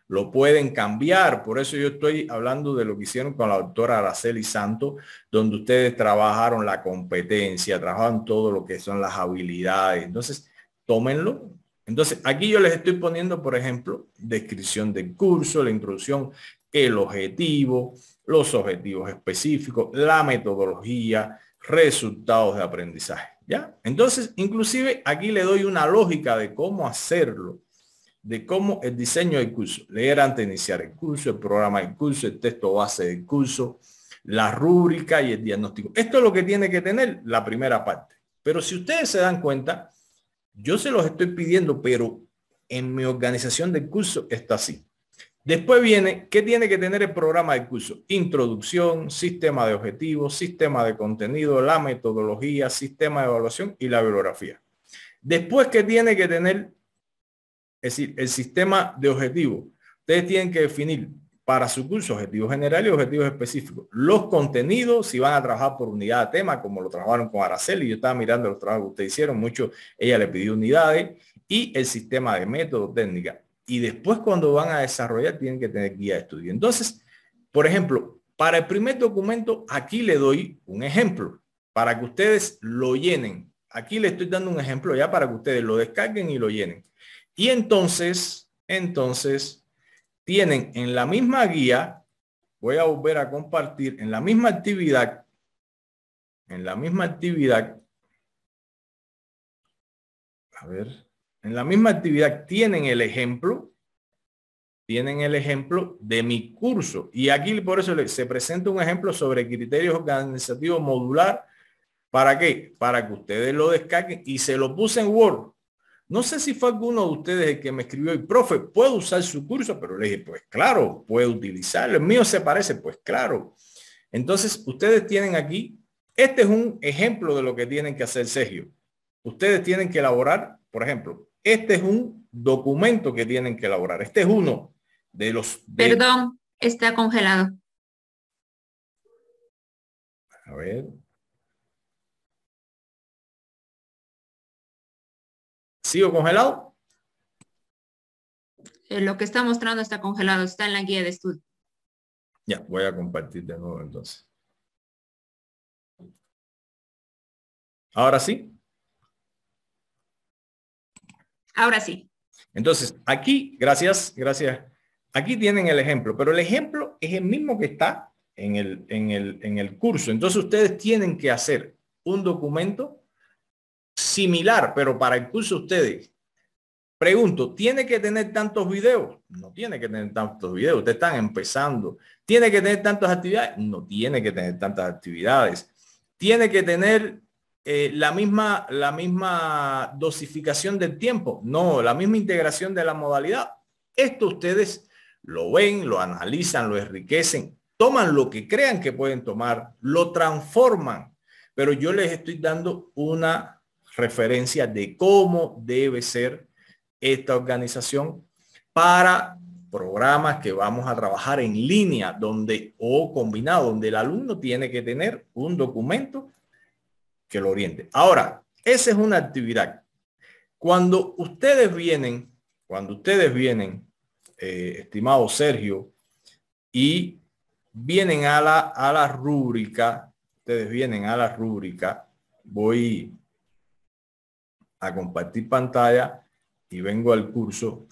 lo pueden cambiar. Por eso yo estoy hablando de lo que hicieron con la doctora Araceli Santo, donde ustedes trabajaron la competencia, trabajaron todo lo que son las habilidades. Entonces, tómenlo. Entonces, aquí yo les estoy poniendo, por ejemplo, descripción del curso, la introducción, el objetivo, los objetivos específicos, la metodología, resultados de aprendizaje. ¿Ya? Entonces, inclusive aquí le doy una lógica de cómo hacerlo de cómo el diseño del curso, leer antes de iniciar el curso, el programa del curso, el texto base del curso, la rúbrica y el diagnóstico. Esto es lo que tiene que tener la primera parte. Pero si ustedes se dan cuenta, yo se los estoy pidiendo, pero en mi organización del curso está así. Después viene, ¿qué tiene que tener el programa del curso? Introducción, sistema de objetivos, sistema de contenido, la metodología, sistema de evaluación y la bibliografía. Después, ¿qué tiene que tener es decir, el sistema de objetivos. Ustedes tienen que definir para su curso objetivos generales y objetivos específicos. Los contenidos, si van a trabajar por unidad de tema, como lo trabajaron con Araceli, yo estaba mirando los trabajos que ustedes hicieron, mucho ella le pidió unidades, y el sistema de método, técnica. Y después cuando van a desarrollar tienen que tener guía de estudio. Entonces, por ejemplo, para el primer documento, aquí le doy un ejemplo para que ustedes lo llenen. Aquí le estoy dando un ejemplo ya para que ustedes lo descarguen y lo llenen. Y entonces, entonces, tienen en la misma guía, voy a volver a compartir, en la misma actividad, en la misma actividad, a ver, en la misma actividad tienen el ejemplo, tienen el ejemplo de mi curso. Y aquí por eso se presenta un ejemplo sobre criterios organizativos modular. ¿Para qué? Para que ustedes lo descarguen y se lo puse en Word. No sé si fue alguno de ustedes el que me escribió y, profe, ¿puedo usar su curso? Pero le dije, pues claro, puede utilizarlo. El mío se parece, pues claro. Entonces, ustedes tienen aquí, este es un ejemplo de lo que tienen que hacer, Sergio. Ustedes tienen que elaborar, por ejemplo, este es un documento que tienen que elaborar. Este es uno de los... Perdón, está congelado. A ver. ¿Sigo congelado? Eh, lo que está mostrando está congelado, está en la guía de estudio. Ya, voy a compartir de nuevo entonces. ¿Ahora sí? Ahora sí. Entonces, aquí, gracias, gracias. Aquí tienen el ejemplo, pero el ejemplo es el mismo que está en el, en el, en el curso. Entonces, ustedes tienen que hacer un documento similar, pero para el curso ustedes. Pregunto, ¿tiene que tener tantos videos? No tiene que tener tantos videos, ustedes están empezando. ¿Tiene que tener tantas actividades? No tiene que tener tantas actividades. ¿Tiene que tener eh, la, misma, la misma dosificación del tiempo? No, la misma integración de la modalidad. Esto ustedes lo ven, lo analizan, lo enriquecen, toman lo que crean que pueden tomar, lo transforman, pero yo les estoy dando una referencia de cómo debe ser esta organización para programas que vamos a trabajar en línea donde o combinado, donde el alumno tiene que tener un documento que lo oriente. Ahora, esa es una actividad. Cuando ustedes vienen, cuando ustedes vienen, eh, estimado Sergio, y vienen a la, a la rúbrica, ustedes vienen a la rúbrica, voy, a compartir pantalla y vengo al curso.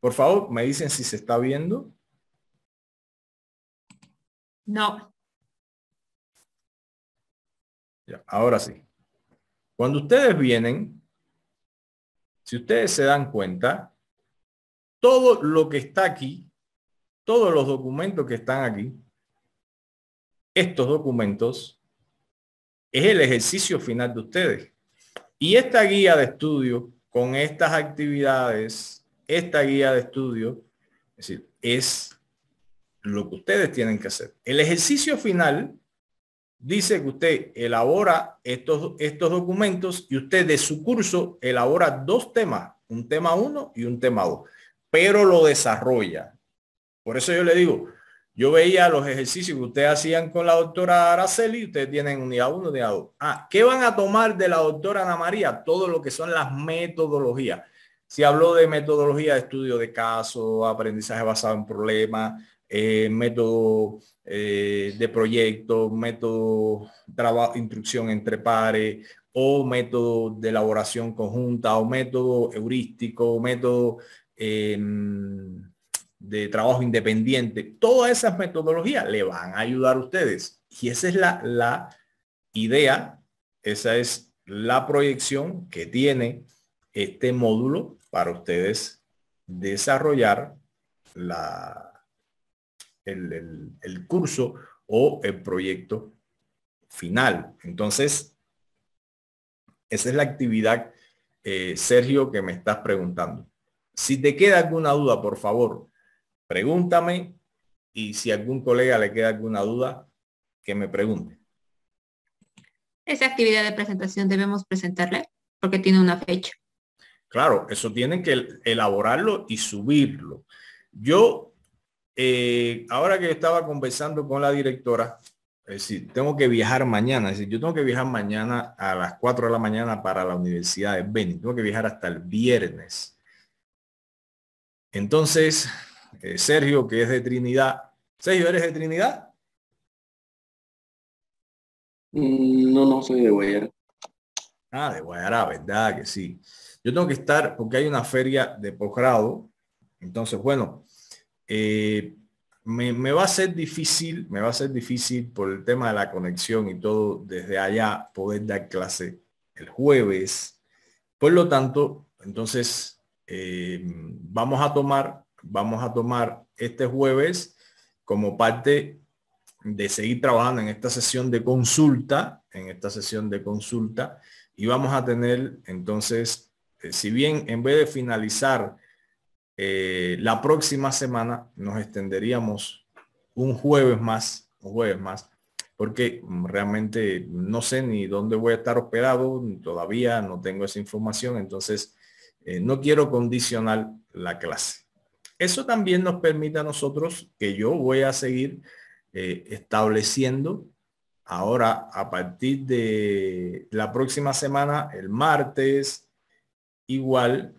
Por favor, me dicen si se está viendo. No. ahora sí. Cuando ustedes vienen, si ustedes se dan cuenta, todo lo que está aquí, todos los documentos que están aquí, estos documentos, es el ejercicio final de ustedes. Y esta guía de estudio con estas actividades, esta guía de estudio, es decir, es lo que ustedes tienen que hacer. El ejercicio final dice que usted elabora estos, estos documentos y usted de su curso elabora dos temas, un tema uno y un tema dos, pero lo desarrolla. Por eso yo le digo, yo veía los ejercicios que ustedes hacían con la doctora Araceli, ustedes tienen unidad 1, unidad 2. Ah, ¿qué van a tomar de la doctora Ana María? Todo lo que son las metodologías. Si habló de metodología de estudio de caso, aprendizaje basado en problemas, eh, método eh, de proyecto, método trabajo, instrucción entre pares, o método de elaboración conjunta, o método heurístico, método... Em, de trabajo independiente, todas esas metodologías le van a ayudar a ustedes. Y esa es la, la idea, esa es la proyección que tiene este módulo para ustedes desarrollar la, el, curso o el proyecto final. Entonces, esa es la actividad, eh, Sergio, que me estás preguntando. Si te queda alguna duda, por favor, Pregúntame y si algún colega le queda alguna duda, que me pregunte. Esa actividad de presentación debemos presentarle? porque tiene una fecha. Claro, eso tienen que elaborarlo y subirlo. Yo, eh, ahora que estaba conversando con la directora, es tengo que viajar mañana, es yo tengo que viajar mañana a las 4 de la mañana para la Universidad de Beni, tengo que viajar hasta el viernes. Entonces, eh, Sergio, que es de Trinidad. Sergio, ¿eres de Trinidad? Mm, no, no soy de Guayara. Ah, de Guayara, verdad que sí. Yo tengo que estar porque hay una feria de posgrado. Entonces, bueno, eh, me, va a ser difícil, me va a ser difícil por el tema de la conexión y todo desde allá poder dar clase el jueves. Por lo tanto, entonces eh, vamos a tomar vamos a tomar este jueves como parte de seguir trabajando en esta sesión de consulta, en esta sesión de consulta, y vamos a tener entonces, eh, si bien en vez de finalizar eh, la próxima semana, nos extenderíamos un jueves más, un jueves más, porque realmente no sé ni dónde voy a estar operado, todavía no tengo esa información, entonces eh, no quiero condicionar la clase. Eso también nos permite a nosotros que yo voy a seguir eh, estableciendo ahora a partir de la próxima semana, el martes, igual,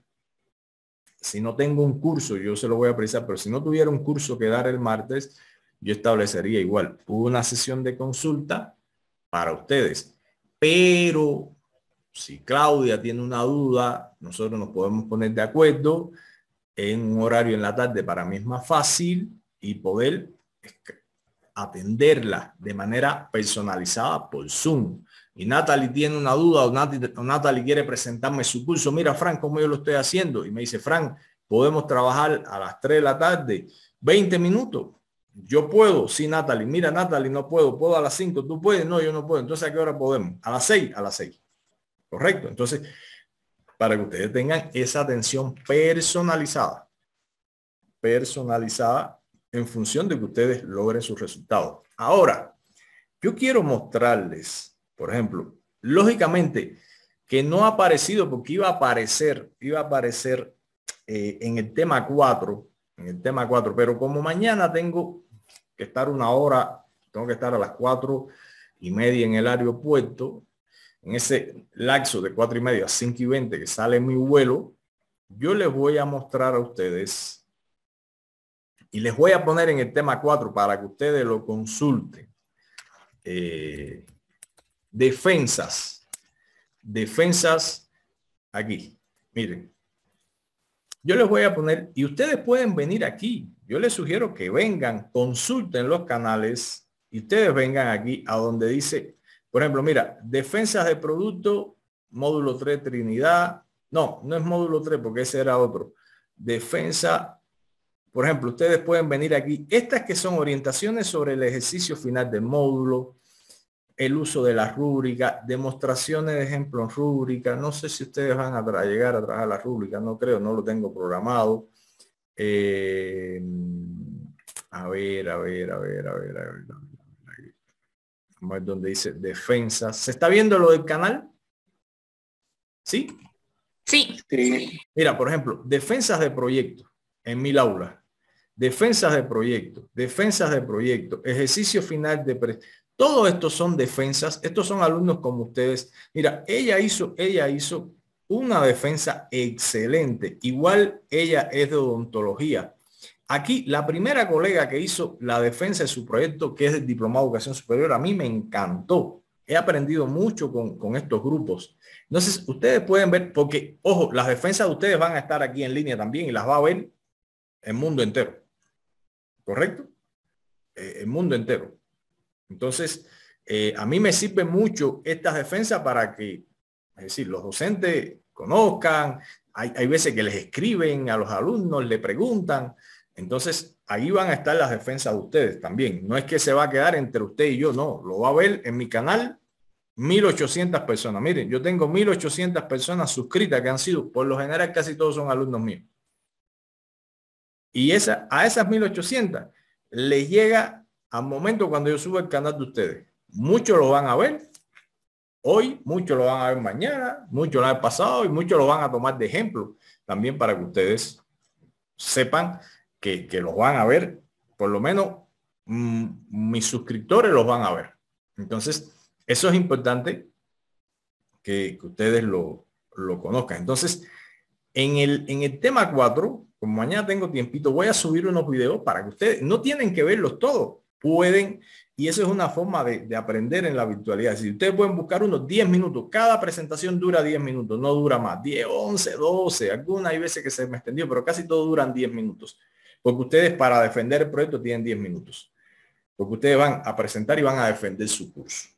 si no tengo un curso, yo se lo voy a precisar, pero si no tuviera un curso que dar el martes, yo establecería igual una sesión de consulta para ustedes. Pero si Claudia tiene una duda, nosotros nos podemos poner de acuerdo en un horario en la tarde para mí es más fácil y poder atenderla de manera personalizada por Zoom. Y Natalie tiene una duda o Natalie, quiere presentarme su curso. Mira, Frank, cómo yo lo estoy haciendo. Y me dice, Frank, podemos trabajar a las 3 de la tarde, 20 minutos. Yo puedo, sí, Natalie. Mira, Natalie, no puedo. Puedo a las 5. ¿Tú puedes? No, yo no puedo. Entonces, ¿a qué hora podemos? A las 6, a las 6. Correcto. Entonces, para que ustedes tengan esa atención personalizada, personalizada en función de que ustedes logren sus resultados. Ahora, yo quiero mostrarles, por ejemplo, lógicamente que no ha aparecido porque iba a aparecer, iba a aparecer eh, en el tema 4, en el tema 4, pero como mañana tengo que estar una hora, tengo que estar a las 4 y media en el aeropuerto, en ese laxo de cuatro y media a 5 y 20 que sale mi vuelo, yo les voy a mostrar a ustedes y les voy a poner en el tema 4 para que ustedes lo consulten. Eh, defensas. Defensas aquí. Miren. Yo les voy a poner, y ustedes pueden venir aquí. Yo les sugiero que vengan, consulten los canales y ustedes vengan aquí a donde dice por ejemplo, mira, defensas de producto, módulo 3 Trinidad. No, no es módulo 3 porque ese era otro. Defensa, por ejemplo, ustedes pueden venir aquí. Estas que son orientaciones sobre el ejercicio final del módulo, el uso de la rúbrica, demostraciones de ejemplo en rúbrica. No sé si ustedes van a llegar a trabajar la rúbrica, no creo, no lo tengo programado. Eh, a ver, a ver, a ver, a ver. A ver donde dice defensa. ¿Se está viendo lo del canal? ¿Sí? Sí. Mira, por ejemplo, defensas de proyecto en mil aulas. Defensas de proyecto, defensas de proyecto, ejercicio final de... Todo esto son defensas. Estos son alumnos como ustedes. Mira, ella hizo, ella hizo una defensa excelente. Igual ella es de odontología. Aquí la primera colega que hizo la defensa de su proyecto, que es el Diplomado de Educación Superior, a mí me encantó. He aprendido mucho con, estos grupos. Entonces, ustedes pueden ver, porque, ojo, las defensas de ustedes van a estar aquí en línea también y las va a ver el mundo entero. ¿Correcto? Eh, el mundo entero. Entonces, eh, a mí me sirve mucho estas defensas para que, es decir, los docentes conozcan, hay, hay veces que les escriben a los alumnos, le preguntan. Entonces, ahí van a estar las defensas de ustedes también. No es que se va a quedar entre usted y yo, no. Lo va a ver en mi canal 1800 personas. Miren, yo tengo 1800 personas suscritas que han sido, por lo general, casi todos son alumnos míos. Y esa, a esas 1800 les llega al momento cuando yo subo el canal de ustedes. Muchos lo van a ver hoy, muchos lo van a ver mañana, muchos lo han pasado y muchos lo van a tomar de ejemplo también para que ustedes sepan que, los van a ver, por lo menos mm, mis suscriptores los van a ver. Entonces, eso es importante que, ustedes lo, lo, conozcan. Entonces, en el, en el tema 4, como mañana tengo tiempito, voy a subir unos videos para que ustedes, no tienen que verlos todos, pueden, y eso es una forma de, de aprender en la virtualidad. Si ustedes pueden buscar unos 10 minutos, cada presentación dura 10 minutos, no dura más, 10, 11, 12, algunas hay veces que se me extendió, pero casi todo duran 10 minutos. Porque ustedes para defender el proyecto tienen 10 minutos. Porque ustedes van a presentar y van a defender su curso.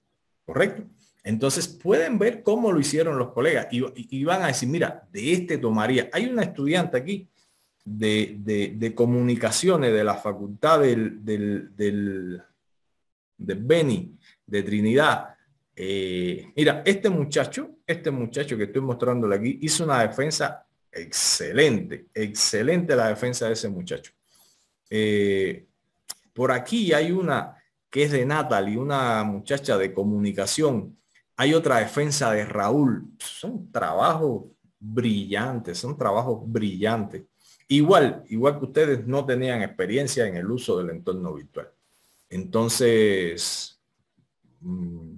¿Correcto? Entonces pueden ver cómo lo hicieron los colegas y, van a decir, mira, de este tomaría. Hay una estudiante aquí de, comunicaciones de la facultad del, Beni, de Trinidad. Eh, mira, este muchacho, este muchacho que estoy mostrándole aquí, hizo una defensa Excelente, excelente la defensa de ese muchacho. Eh, por aquí hay una que es de Natalie, una muchacha de comunicación. Hay otra defensa de Raúl. Son trabajos brillantes, son trabajos brillantes. Igual, igual que ustedes no tenían experiencia en el uso del entorno virtual. Entonces, mm,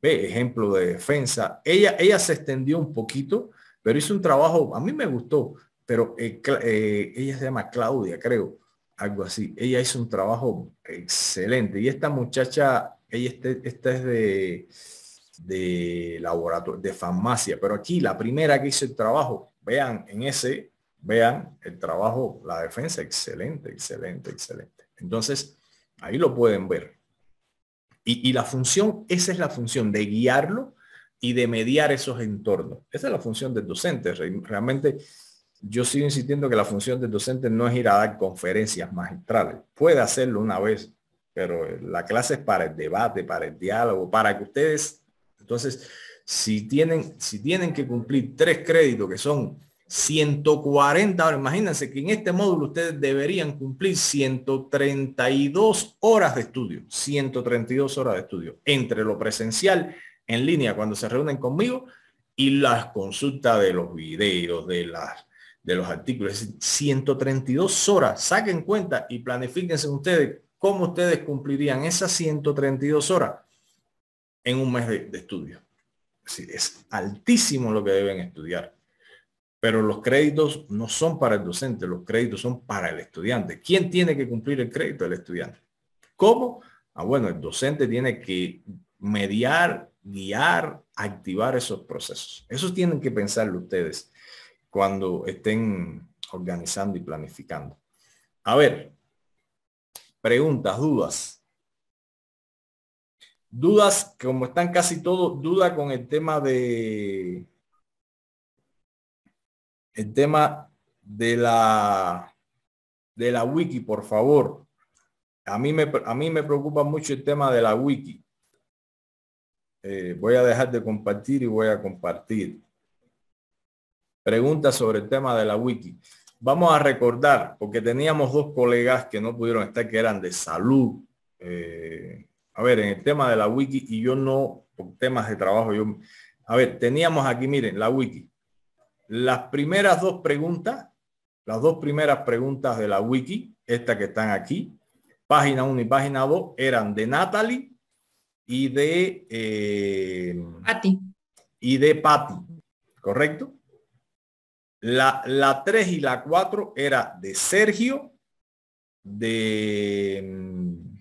ve, ejemplo de defensa. Ella, ella se extendió un poquito pero hizo un trabajo, a mí me gustó, pero eh, eh, ella se llama Claudia, creo, algo así. Ella hizo un trabajo excelente. Y esta muchacha, ella este, esta, es de, de laboratorio, de farmacia, pero aquí la primera que hizo el trabajo, vean en ese, vean el trabajo, la defensa, excelente, excelente, excelente. Entonces, ahí lo pueden ver. Y, y la función, esa es la función de guiarlo y de mediar esos entornos. Esa es la función del docente. Realmente yo sigo insistiendo que la función del docente no es ir a dar conferencias magistrales. Puede hacerlo una vez, pero eh, la clase es para el debate, para el diálogo, para que ustedes, entonces, si tienen, si tienen que cumplir tres créditos que son 140 horas, imagínense que en este módulo ustedes deberían cumplir 132 horas de estudio, 132 horas de estudio, entre lo presencial en línea cuando se reúnen conmigo y las consultas de los videos, de las de los artículos, es 132 horas. Saquen cuenta y planifíquense ustedes cómo ustedes cumplirían esas 132 horas en un mes de, estudio. Es, es altísimo lo que deben estudiar. Pero los créditos no son para el docente, los créditos son para el estudiante. ¿Quién tiene que cumplir el crédito? El estudiante. ¿Cómo? Ah, bueno, el docente tiene que mediar guiar, activar esos procesos. Eso tienen que pensarlo ustedes cuando estén organizando y planificando. A ver, preguntas, dudas. Dudas, como están casi todos, duda con el tema de el tema de la de la wiki, por favor. A mí a mí me preocupa mucho el tema de la wiki. Eh, voy a dejar de compartir y voy a compartir. Preguntas sobre el tema de la wiki. Vamos a recordar, porque teníamos dos colegas que no pudieron estar, que eran de salud. Eh, a ver, en el tema de la wiki y yo no, por temas de trabajo, yo... A ver, teníamos aquí, miren, la wiki. Las primeras dos preguntas, las dos primeras preguntas de la wiki, esta que están aquí, página 1 y página 2, eran de Natalie y de... Eh, Patti. Y de ¿correcto? La, la 3 y la 4 era de Sergio, de... Mm,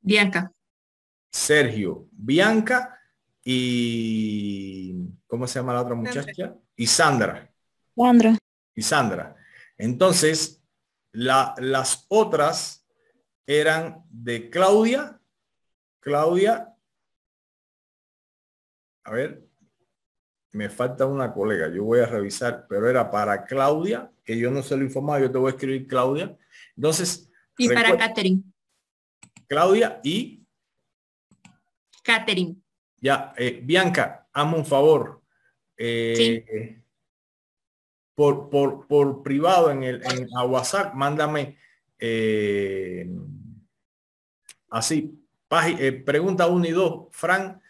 Bianca. Sergio, Bianca y... ¿Cómo se llama la otra muchacha? Y Sandra. Sandra. Y Sandra. Entonces, la, las otras eran de Claudia, Claudia. A ver, me falta una colega, yo voy a revisar, pero era para Claudia, que yo no se lo informaba, yo te voy a escribir Claudia. Entonces. Y para Catherine. Claudia y. Catherine. Ya, eh, Bianca, hazme un favor. Eh, por, por, por, privado en el en a WhatsApp, mándame eh, así eh, pregunta 1 y 2, Frank,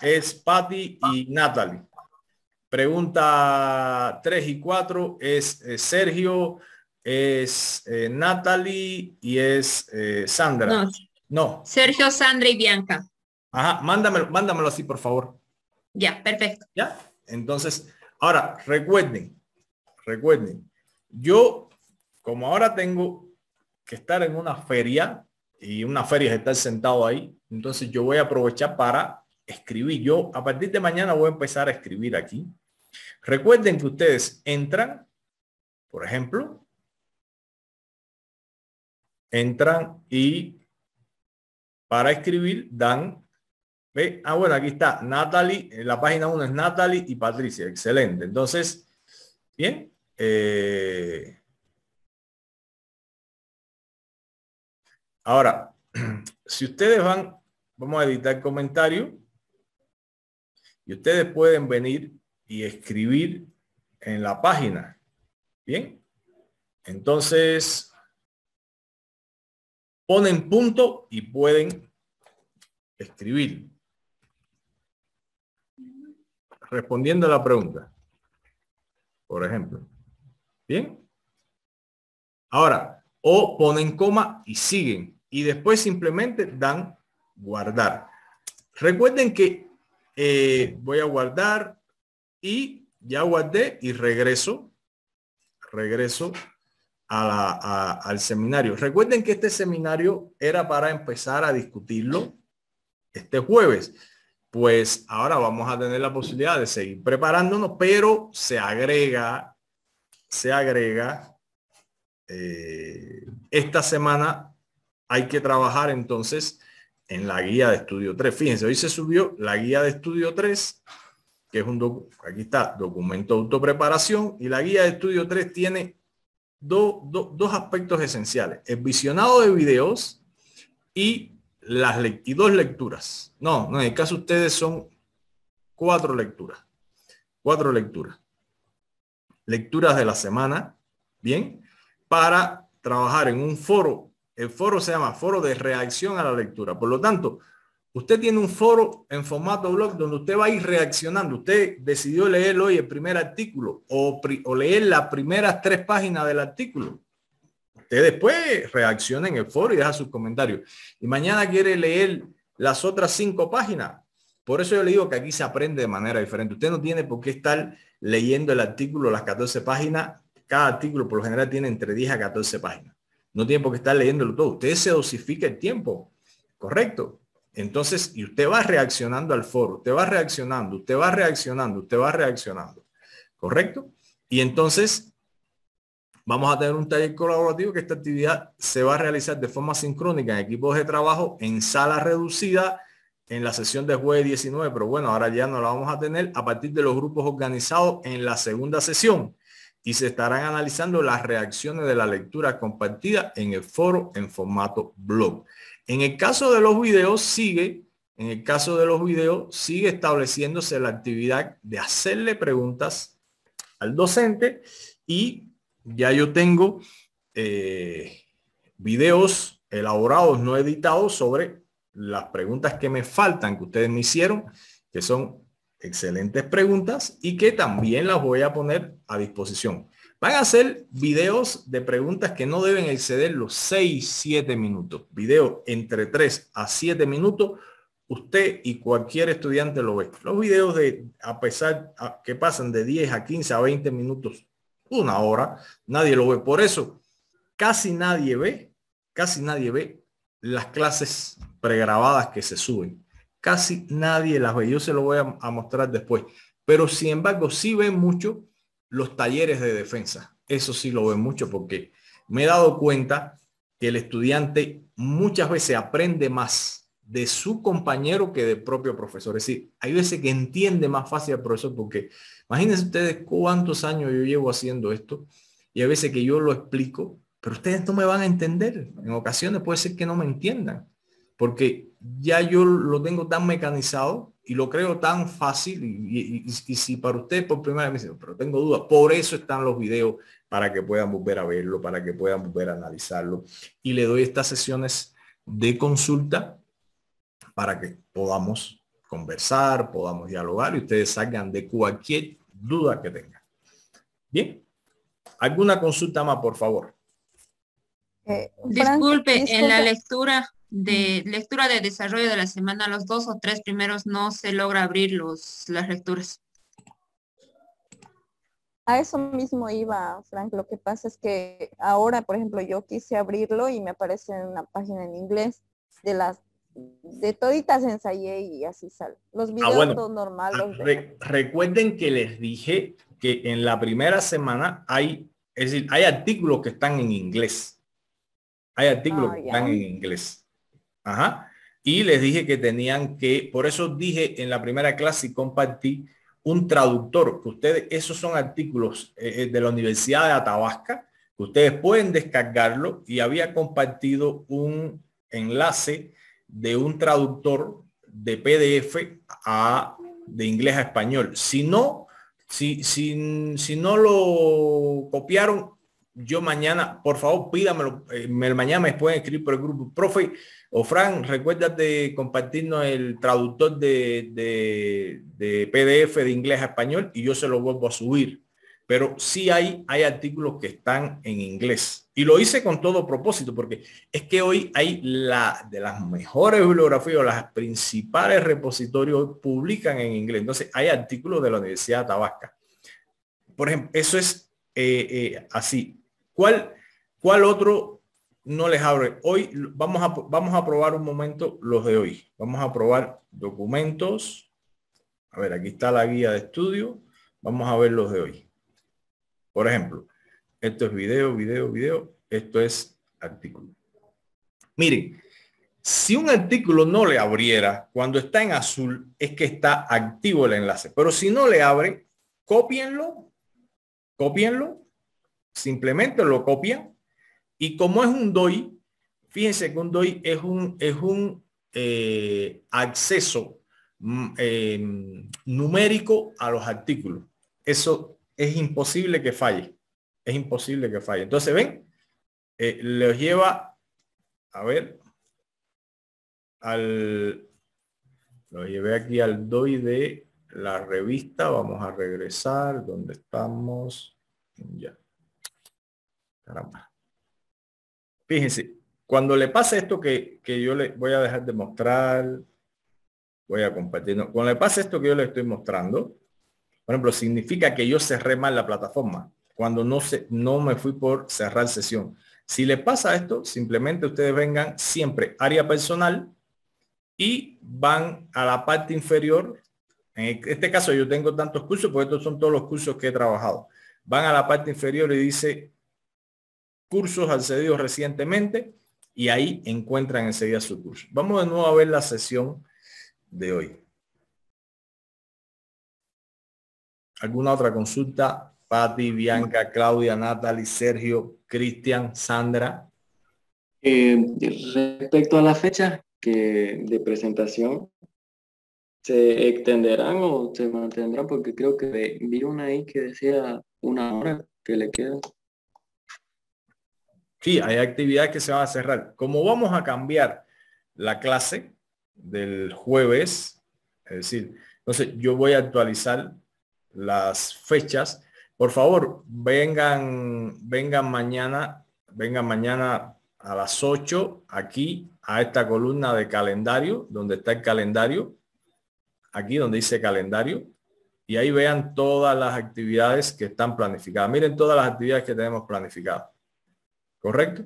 es Patty y Natalie. Pregunta 3 y 4 es eh, Sergio, es eh, Natalie y es Sandra. No. Sergio, Sandra y Bianca. Ajá, mándamelo, mándamelo así, por favor. Ya, perfecto. Ya, entonces, ahora recuerden, recuerden, yo como ahora tengo que estar en una feria, y una feria es estar sentado ahí. Entonces yo voy a aprovechar para escribir. Yo a partir de mañana voy a empezar a escribir aquí. Recuerden que ustedes entran, por ejemplo, entran y para escribir dan, ¿ve? Ah, bueno, aquí está Natalie, en eh, la página 1 es Natalie y Patricia, excelente. Entonces, bien, eh, Ahora, [CLEARS THROAT] si ustedes van, vamos a editar comentario y ustedes pueden venir y escribir en la página. Bien. Entonces, ponen punto y pueden escribir. Respondiendo a la pregunta, por ejemplo. Bien. Ahora, o ponen coma y siguen. Y después simplemente dan guardar. Recuerden que eh, voy a guardar y ya guardé y regreso. Regreso al seminario. Recuerden que este seminario era para empezar a discutirlo este jueves. Pues ahora vamos a tener la posibilidad de seguir preparándonos, pero se agrega, se agrega eh, esta semana hay que trabajar entonces en la guía de estudio 3. Fíjense, hoy se subió la guía de estudio 3, que es un, aquí está, documento de autopreparación, y la guía de estudio 3 tiene dos aspectos esenciales, el visionado de videos y las dos lecturas. No, no, en el caso de ustedes son cuatro lecturas, cuatro lecturas. Lecturas de la semana, bien, para trabajar en un foro. El foro se llama foro de reacción a la lectura. Por lo tanto, usted tiene un foro en formato blog donde usted va a ir reaccionando. Usted decidió leer hoy el primer artículo o, leer las primeras tres páginas del artículo. Usted después reacciona en el foro y deja sus comentarios. Y mañana quiere leer las otras cinco páginas. Por eso yo le digo que aquí se aprende de manera diferente. Usted no tiene por qué estar leyendo el artículo, las 14 páginas, cada artículo por lo general tiene entre 10 a 14 páginas. No tiene por qué estar leyéndolo todo. Usted se dosifica el tiempo, correcto. Entonces, y usted va reaccionando al foro, usted va reaccionando, usted va reaccionando, usted va reaccionando, correcto. Y entonces vamos a tener un taller colaborativo que esta actividad se va a realizar de forma sincrónica en equipos de trabajo, en sala reducida, en la sesión de jueves 19, pero bueno, ahora ya no la vamos a tener a partir de los grupos organizados en la segunda sesión y se estarán analizando las reacciones de la lectura compartida en el foro en formato blog. En el caso de los videos sigue, en el caso de los videos sigue estableciéndose la actividad de hacerle preguntas al docente y ya yo tengo eh, videos elaborados, no editados, sobre las preguntas que me faltan, que ustedes me hicieron, que son excelentes preguntas y que también las voy a poner a disposición. Van a ser videos de preguntas que no deben exceder los 6-7 minutos. Video entre 3 a 7 minutos. Usted y cualquier estudiante lo ve. Los videos de, a pesar que pasan de 10 a 15 a 20 minutos, una hora, nadie lo ve. Por eso, casi nadie ve, casi nadie ve las clases pregrabadas que se suben casi nadie las ve. Yo se lo voy a, mostrar después. Pero sin embargo, sí ven mucho los talleres de defensa. Eso sí lo ven mucho porque me he dado cuenta que el estudiante muchas veces aprende más de su compañero que del propio profesor. Es decir, hay veces que entiende más fácil al profesor porque imagínense ustedes cuántos años yo llevo haciendo esto y a veces que yo lo explico, pero ustedes no me van a entender. En ocasiones puede ser que no me entiendan porque ya yo lo tengo tan mecanizado y lo creo tan fácil y, si para ustedes por primera vez me dicen, pero tengo dudas, por eso están los videos para que puedan volver a verlo, para que puedan volver a analizarlo y le doy estas sesiones de consulta para que podamos conversar, podamos dialogar y ustedes salgan de cualquier duda que tengan. Bien, ¿alguna consulta más, por favor? Eh, disculpe, en la lectura de lectura de desarrollo de la semana, los dos o tres primeros no se logra abrir las lecturas. A eso mismo iba, Frank. Lo que pasa es que ahora, por ejemplo, yo quise abrirlo y me aparece en una página en inglés de las de toditas ensayé y así sal Los ah, videos normales. Ah, recuerden que les dije que en la primera semana hay, es decir, hay artículos que están en inglés. Hay artículos ah, que están en inglés. Ajá. Y les dije que tenían que, por eso dije en la primera clase y compartí un traductor, que ustedes, esos son artículos eh, eh, de la Universidad de Atabasca, que ustedes pueden descargarlo y había compartido un enlace de un traductor de PDF a, de inglés a español. Si no, si no lo copiaron, yo mañana, por favor, pídamelo, el eh, mañana me pueden escribir por el grupo. Profe, o Fran, recuérdate compartirnos el traductor de, PDF de inglés a español y yo se lo vuelvo a subir. Pero sí hay, hay artículos que están en inglés. Y lo hice con todo propósito, porque es que hoy hay la de las mejores bibliografías las principales repositorios publican en inglés. Entonces hay artículos de la Universidad de Tabasca. Por ejemplo, eso es eh, eh, así. ¿Cuál, otro no les abre? Hoy vamos a, vamos a probar un momento los de hoy. Vamos a probar documentos. A ver, aquí está la guía de estudio. Vamos a ver los de hoy. Por ejemplo, esto es video, video, video. Esto es artículo. Miren, si un artículo no le abriera cuando está en azul, es que está activo el enlace. Pero si no le abre, cópienlo, cópienlo simplemente lo copian y como es un DOI, fíjense que un DOI es un, es un eh, acceso mm, em, numérico a los artículos. Eso es imposible que falle. Es imposible que falle. Entonces, ven, eh, los lleva, a ver, al, lo llevé aquí al DOI de la revista. Vamos a regresar donde estamos. Ya. Fíjense, cuando le pasa esto que, yo le voy a dejar de mostrar, voy a compartir. cuando le pasa esto que yo le estoy mostrando, por ejemplo, significa que yo cerré mal la plataforma cuando no, se, no me fui por cerrar sesión. Si le pasa esto, simplemente ustedes vengan siempre área personal y van a la parte inferior. En este caso yo tengo tantos cursos, porque estos son todos los cursos que he trabajado. Van a la parte inferior y dice cursos accedidos recientemente y ahí encuentran ese día su curso. Vamos de nuevo a ver la sesión de hoy. ¿Alguna otra consulta? Patti, Bianca, Claudia, Natalie, Sergio, Cristian, Sandra. Eh, respecto a la fecha que, de presentación, ¿se extenderán o se mantendrán? Porque creo que vi una ahí que decía una hora que le queda. Sí, hay actividades que se van a cerrar. Como vamos a cambiar la clase del jueves, es decir, entonces yo voy a actualizar las fechas. Por favor, vengan, vengan mañana, vengan mañana a las 8 aquí a esta columna de calendario, donde está el calendario, aquí donde dice calendario, y ahí vean todas las actividades que están planificadas. Miren todas las actividades que tenemos planificadas. ¿correcto?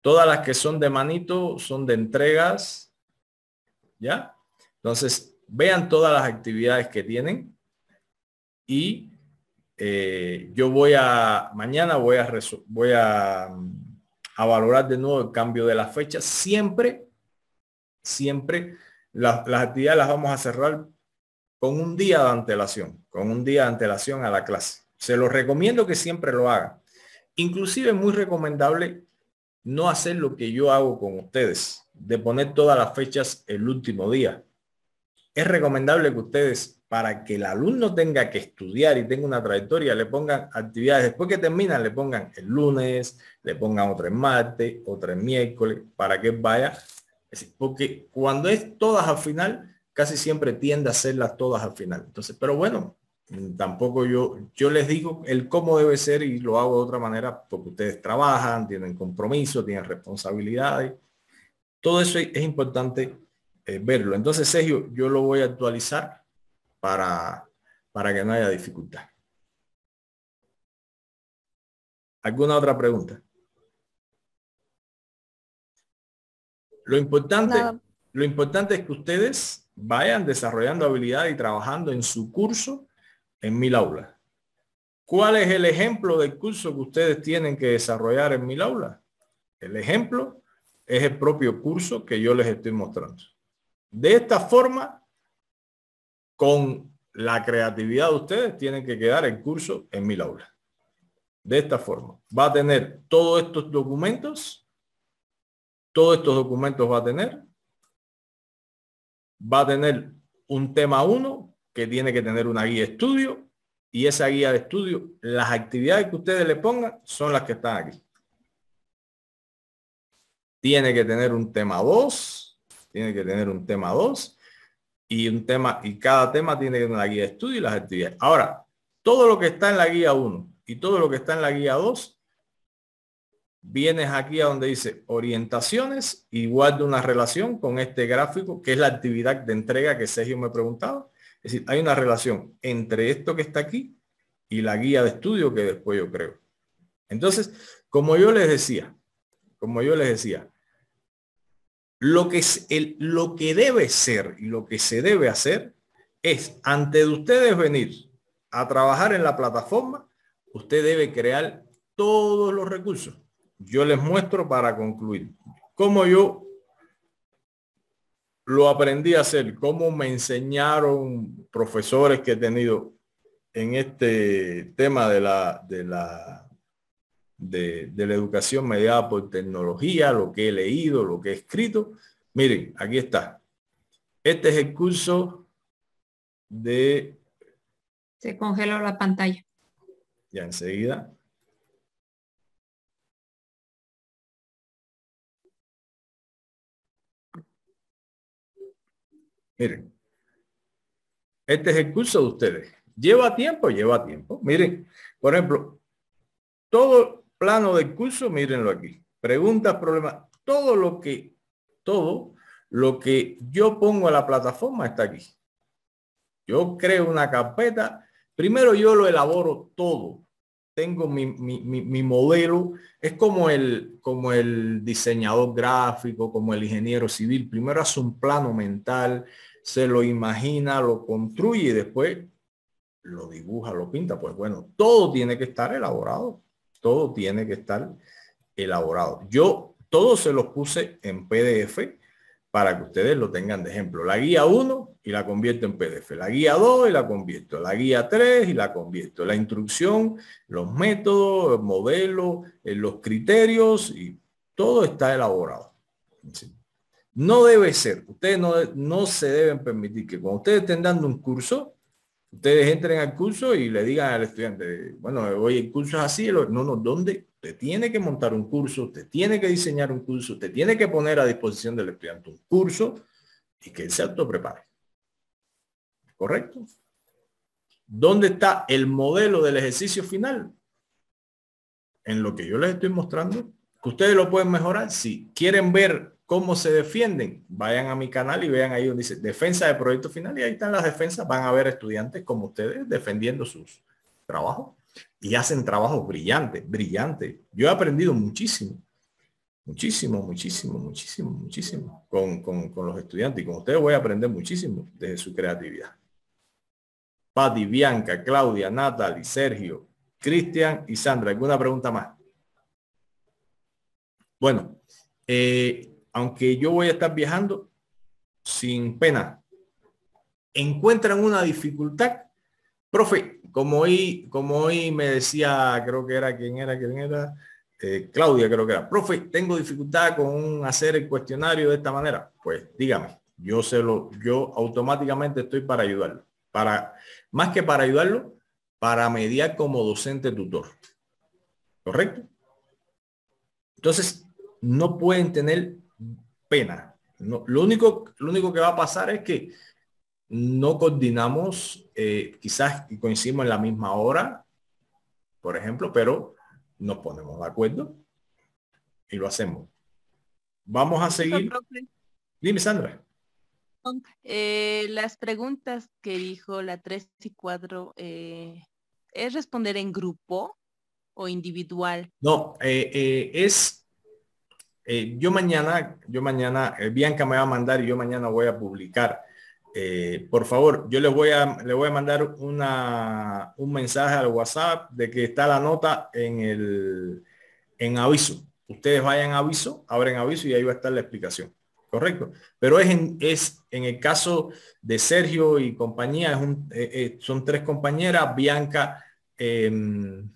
Todas las que son de manito son de entregas, ¿ya? Entonces, vean todas las actividades que tienen y eh, yo voy a, mañana voy a, voy mm, a, valorar de nuevo el cambio de la fecha. Siempre, siempre las actividades las vamos a cerrar con un día de antelación, con un día de antelación a la clase. Se los recomiendo que siempre lo hagan. Inclusive es muy recomendable no hacer lo que yo hago con ustedes, de poner todas las fechas el último día. Es recomendable que ustedes, para que el alumno tenga que estudiar y tenga una trayectoria, le pongan actividades. Después que terminan, le pongan el lunes, le pongan otra en martes, otra en miércoles, para que vaya. Porque cuando es todas al final, casi siempre tiende a hacerlas todas al final. Entonces, pero bueno, Tampoco yo, yo les digo el cómo debe ser y lo hago de otra manera porque ustedes trabajan, tienen compromiso, tienen responsabilidades. Todo eso es importante eh, verlo. Entonces, Sergio, yo lo voy a actualizar para, para que no haya dificultad. ¿Alguna otra pregunta? Lo importante, lo importante es que ustedes vayan desarrollando habilidad y trabajando en su curso en mil aulas. ¿Cuál es el ejemplo del curso que ustedes tienen que desarrollar en mil aulas? El ejemplo es el propio curso que yo les estoy mostrando. De esta forma, con la creatividad de ustedes, tienen que quedar el curso en mil aulas. De esta forma, va a tener todos estos documentos, todos estos documentos va a tener, va a tener un tema 1 que tiene que tener una guía de estudio y esa guía de estudio, las actividades que ustedes le pongan son las que están aquí. Tiene que tener un tema 2, tiene que tener un tema 2 y un tema y cada tema tiene que tener una guía de estudio y las actividades. Ahora, todo lo que está en la guía 1 y todo lo que está en la guía 2 vienes aquí a donde dice orientaciones y de una relación con este gráfico que es la actividad de entrega que Sergio me preguntaba es decir, hay una relación entre esto que está aquí y la guía de estudio que después yo creo. Entonces, como yo les decía, como yo les decía, lo que, es el, lo que debe ser y lo que se debe hacer es, antes de ustedes venir a trabajar en la plataforma, usted debe crear todos los recursos. Yo les muestro para concluir Como yo lo aprendí a hacer, como me enseñaron profesores que he tenido en este tema de la, de la, de la educación mediada por tecnología, lo que he leído, lo que he escrito. Miren, aquí está. Este es el curso de... Se congeló la pantalla. Ya enseguida. Miren, este es el curso de ustedes. Lleva tiempo, lleva tiempo. Miren, por ejemplo, todo plano del curso, mírenlo aquí. Preguntas, problemas, todo lo que, todo lo que yo pongo a la plataforma está aquí. Yo creo una carpeta. Primero yo lo elaboro todo tengo mi, modelo, es como el, como el diseñador gráfico, como el ingeniero civil, primero hace un plano mental, se lo imagina, lo construye y después lo dibuja, lo pinta. Pues bueno, todo tiene que estar elaborado, todo tiene que estar elaborado. Yo todo se los puse en PDF para que ustedes lo tengan de ejemplo. La guía 1 y la convierto en PDF. La guía 2 y la convierto. La guía 3 y la convierto. La instrucción, los métodos, modelos, eh, los criterios y todo está elaborado. No debe ser. Ustedes no, no se deben permitir que cuando ustedes estén dando un curso, ustedes entren al curso y le digan al estudiante, bueno, hoy el curso es así. No, no, ¿dónde? tiene que montar un curso, te tiene que diseñar un curso, te tiene que poner a disposición del estudiante un curso y que él se prepare. ¿Correcto? ¿Dónde está el modelo del ejercicio final? En lo que yo les estoy mostrando. ¿Que ustedes lo pueden mejorar? Si quieren ver cómo se defienden, vayan a mi canal y vean ahí donde dice defensa de proyecto final y ahí están las defensas. Van a ver estudiantes como ustedes defendiendo sus trabajos y hacen trabajos brillantes, brillantes. Yo he aprendido muchísimo, muchísimo, muchísimo, muchísimo, muchísimo con, con, los estudiantes y con ustedes voy a aprender muchísimo desde su creatividad. Patti, Bianca, Claudia, Natalie, Sergio, Cristian y Sandra. ¿Alguna pregunta más? Bueno, eh, aunque yo voy a estar viajando sin pena, encuentran una dificultad. Profe, como hoy, como hoy me decía, creo que era, ¿quién era? ¿Quién era? Eh, Claudia creo que era, profe, tengo dificultad con hacer el cuestionario de esta manera. Pues dígame, yo se lo, yo automáticamente estoy para ayudarlo. Para, más que para ayudarlo, para mediar como docente tutor. ¿Correcto? Entonces, no pueden tener pena. lo, único, lo único que va a pasar es que no coordinamos eh, quizás coincidimos en la misma hora, por ejemplo, pero nos ponemos de acuerdo y lo hacemos. Vamos a seguir. Dime, Sandra. Eh, las preguntas que dijo la 3 y 4, eh, ¿es responder en grupo o individual? No, es, yo mañana, yo mañana, Bianca me va a mandar y yo mañana voy a publicar eh, por favor, yo les voy a, voy a mandar una, un mensaje al WhatsApp de que está la nota en, el, en aviso. Ustedes vayan a aviso, abren aviso y ahí va a estar la explicación. Correcto. Pero es en, es en el caso de Sergio y compañía, es eh, eh, son tres compañeras, Bianca, em,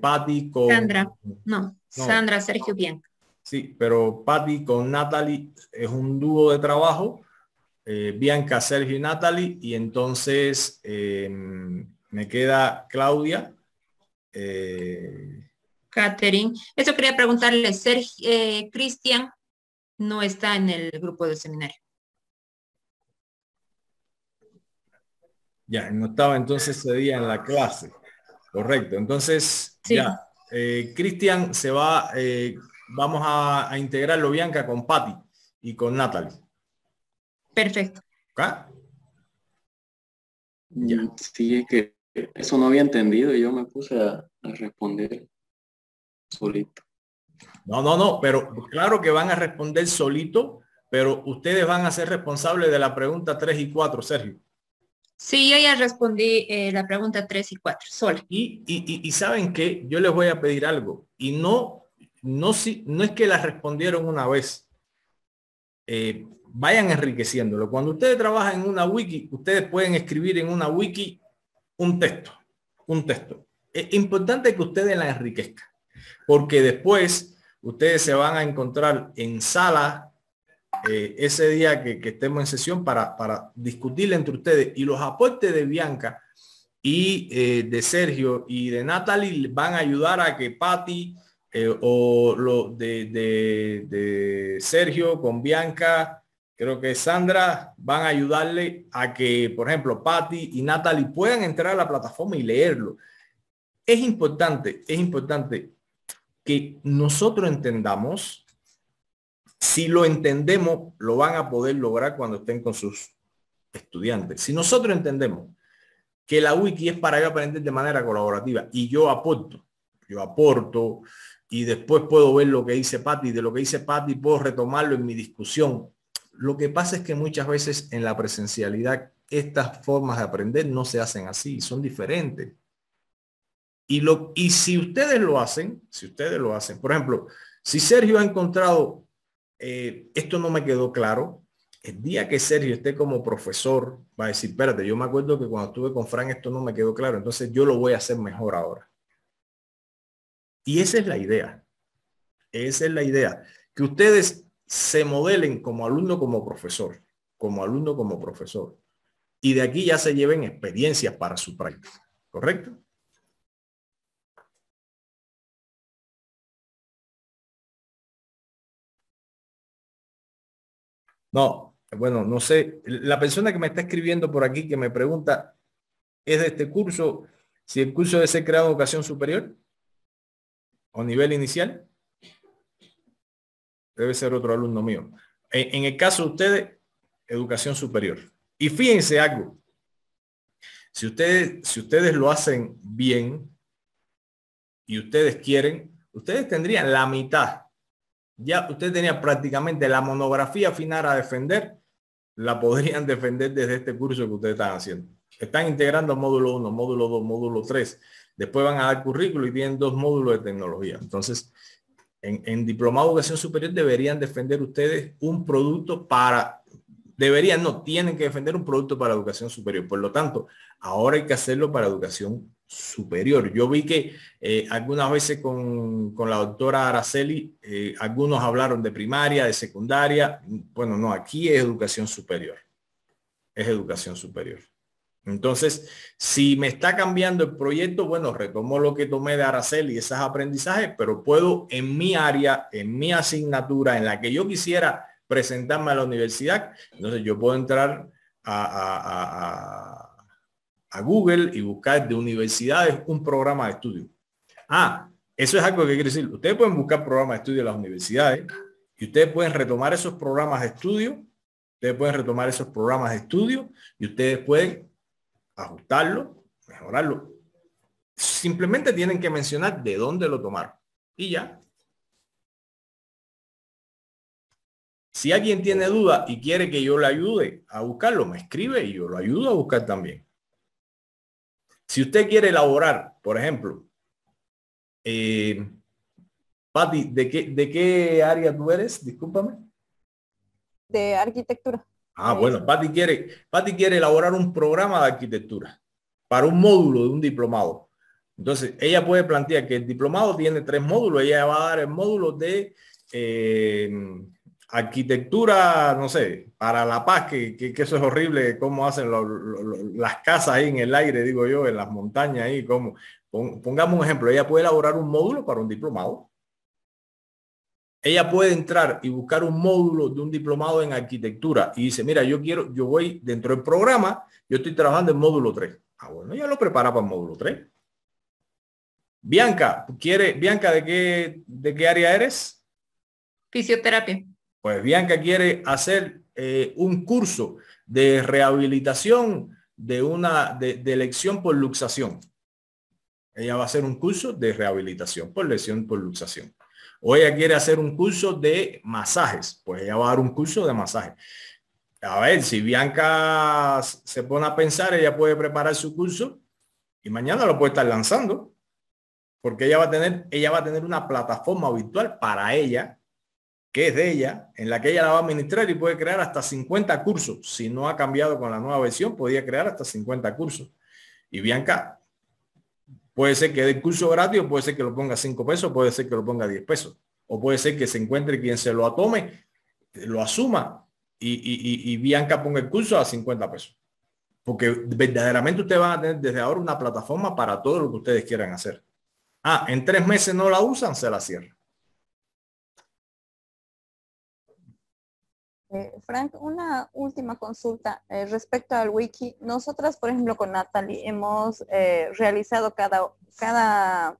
Patti con... Sandra, no, Sandra, Sergio, Bianca. Sí, pero Patty con Natalie es un dúo de trabajo eh, Bianca, Sergio y Natalie. Y entonces em, me queda Claudia. Eh, Catherine. Eso quería preguntarle, Sergio, eh, Cristian no está en el grupo del seminario. Ya, no estaba entonces ese día en la clase. Correcto. Entonces, ya, Cristian se va, vamos a, a, integrarlo Bianca con Patti y con Natalie. Perfecto. ¿Ah? Ya. Mm, sí, es que eso no había entendido y yo me puse a, responder solito. No, no, no, pero claro que van a responder solito, pero ustedes van a ser responsables de la pregunta 3 y 4, Sergio. Sí, yo ya respondí eh, la pregunta 3 y 4, Sol Y, saben que yo les voy a pedir algo, y no, no, si, no es que la respondieron una vez. Eh, vayan enriqueciéndolo. Cuando ustedes trabajan en una wiki, ustedes pueden escribir en una wiki un texto, un texto. Es importante que ustedes la enriquezcan, porque después ustedes se van a encontrar en sala eh, ese día que, estemos en sesión para, para discutir entre ustedes y los aportes de Bianca y eh, de Sergio y de Natalie van a ayudar a que Patty eh, o lo de Sergio con Bianca Creo que Sandra van a ayudarle a que, por ejemplo, Patty y Natalie puedan entrar a la plataforma y leerlo. Es importante, es importante que nosotros entendamos, si lo entendemos, lo van a poder lograr cuando estén con sus estudiantes. Si nosotros entendemos que la wiki es para yo aprender de manera colaborativa y yo aporto, yo aporto y después puedo ver lo que dice Patty, de lo que dice Patty puedo retomarlo en mi discusión lo que pasa es que muchas veces en la presencialidad estas formas de aprender no se hacen así, son diferentes. Y, lo, y si ustedes lo hacen, si ustedes lo hacen, por ejemplo, si Sergio ha encontrado, eh, esto no me quedó claro, el día que Sergio esté como profesor, va a decir, espérate, yo me acuerdo que cuando estuve con Fran esto no me quedó claro, entonces yo lo voy a hacer mejor ahora. Y esa es la idea. Esa es la idea. Que ustedes se modelen como alumno, como profesor, como alumno, como profesor. Y de aquí ya se lleven experiencias para su práctica, ¿correcto? No, bueno, no sé, la persona que me está escribiendo por aquí que me pregunta, ¿es de este curso? Si el curso debe ser creado en educación superior o nivel inicial debe ser otro alumno mío. En, el caso de ustedes, educación superior. Y fíjense algo. Si ustedes, si ustedes lo hacen bien y ustedes quieren, ustedes tendrían la mitad. Ya ustedes tenían prácticamente la monografía final a defender, la podrían [LAUGHS] defender desde este curso que ustedes están haciendo. Están integrando módulo 1, módulo 2, módulo 3. Después van a dar currículo y tienen dos módulos de tecnología. Entonces, en, diplomado de educación superior deberían defender ustedes un producto para, deberían, no, tienen que defender un producto para educación superior. Por lo tanto, ahora hay que hacerlo para educación superior. Yo vi que eh, algunas veces con, la doctora Araceli, eh, algunos hablaron de primaria, de secundaria. Bueno, no, aquí es educación superior. Es educación superior. Entonces, si me está cambiando el proyecto, bueno, retomo lo que tomé de Araceli y esos aprendizajes, pero puedo en mi área, en mi asignatura, en la que yo quisiera presentarme a la universidad, entonces yo puedo entrar a, Google y buscar de universidades un programa de estudio. Ah, eso es algo que quiere decir. Ustedes pueden buscar programas de estudio en las universidades y ustedes pueden retomar esos programas de estudio. Ustedes pueden retomar esos programas de estudio y ustedes pueden ajustarlo, mejorarlo. Simplemente tienen que mencionar de dónde lo tomaron. Y ya. Si alguien tiene duda y quiere que yo le ayude a buscarlo, me escribe y yo lo ayudo a buscar también. Si usted quiere elaborar, por ejemplo, eh, Patti, ¿de qué, ¿de qué área tú eres? Discúlpame. De arquitectura. Ah, bueno, Patti quiere, Patty quiere elaborar un programa de arquitectura para un módulo de un diplomado. Entonces, ella puede plantear que el diplomado tiene tres módulos. Ella va a dar el módulo de eh, arquitectura, no sé, para La Paz, que, eso es horrible, cómo hacen las casas ahí en el aire, digo yo, en las montañas ahí, cómo. Pongamos un ejemplo, ella puede elaborar un módulo para un diplomado ella puede entrar y buscar un módulo de un diplomado en arquitectura y dice, mira, yo quiero, yo voy dentro del programa, yo estoy trabajando en módulo 3. Ah, bueno, ya lo prepara para módulo 3. Bianca, quiere, Bianca, ¿de qué, de qué área eres? Fisioterapia. Pues Bianca quiere hacer eh, un curso de rehabilitación de una de, de lección por luxación. Ella va a hacer un curso de rehabilitación por lesión por luxación. O ella quiere hacer un curso de masajes, pues ella va a dar un curso de masaje. A ver, si Bianca se pone a pensar, ella puede preparar su curso y mañana lo puede estar lanzando, porque ella va a tener, ella va a tener una plataforma virtual para ella, que es de ella, en la que ella la va a administrar y puede crear hasta 50 cursos. Si no ha cambiado con la nueva versión, podía crear hasta 50 cursos. Y Bianca Puede ser que dé el curso gratis, puede ser que lo ponga 5 pesos, puede ser que lo ponga 10 pesos, o puede ser que se encuentre quien se lo atome, lo asuma y, Bianca ponga el curso a 50 pesos. Porque verdaderamente usted va a tener desde ahora una plataforma para todo lo que ustedes quieran hacer. Ah, en tres meses no la usan, se la cierran. Eh, Frank, una última consulta eh, respecto al wiki. Nosotras, por ejemplo, con Natalie hemos eh, realizado cada, cada,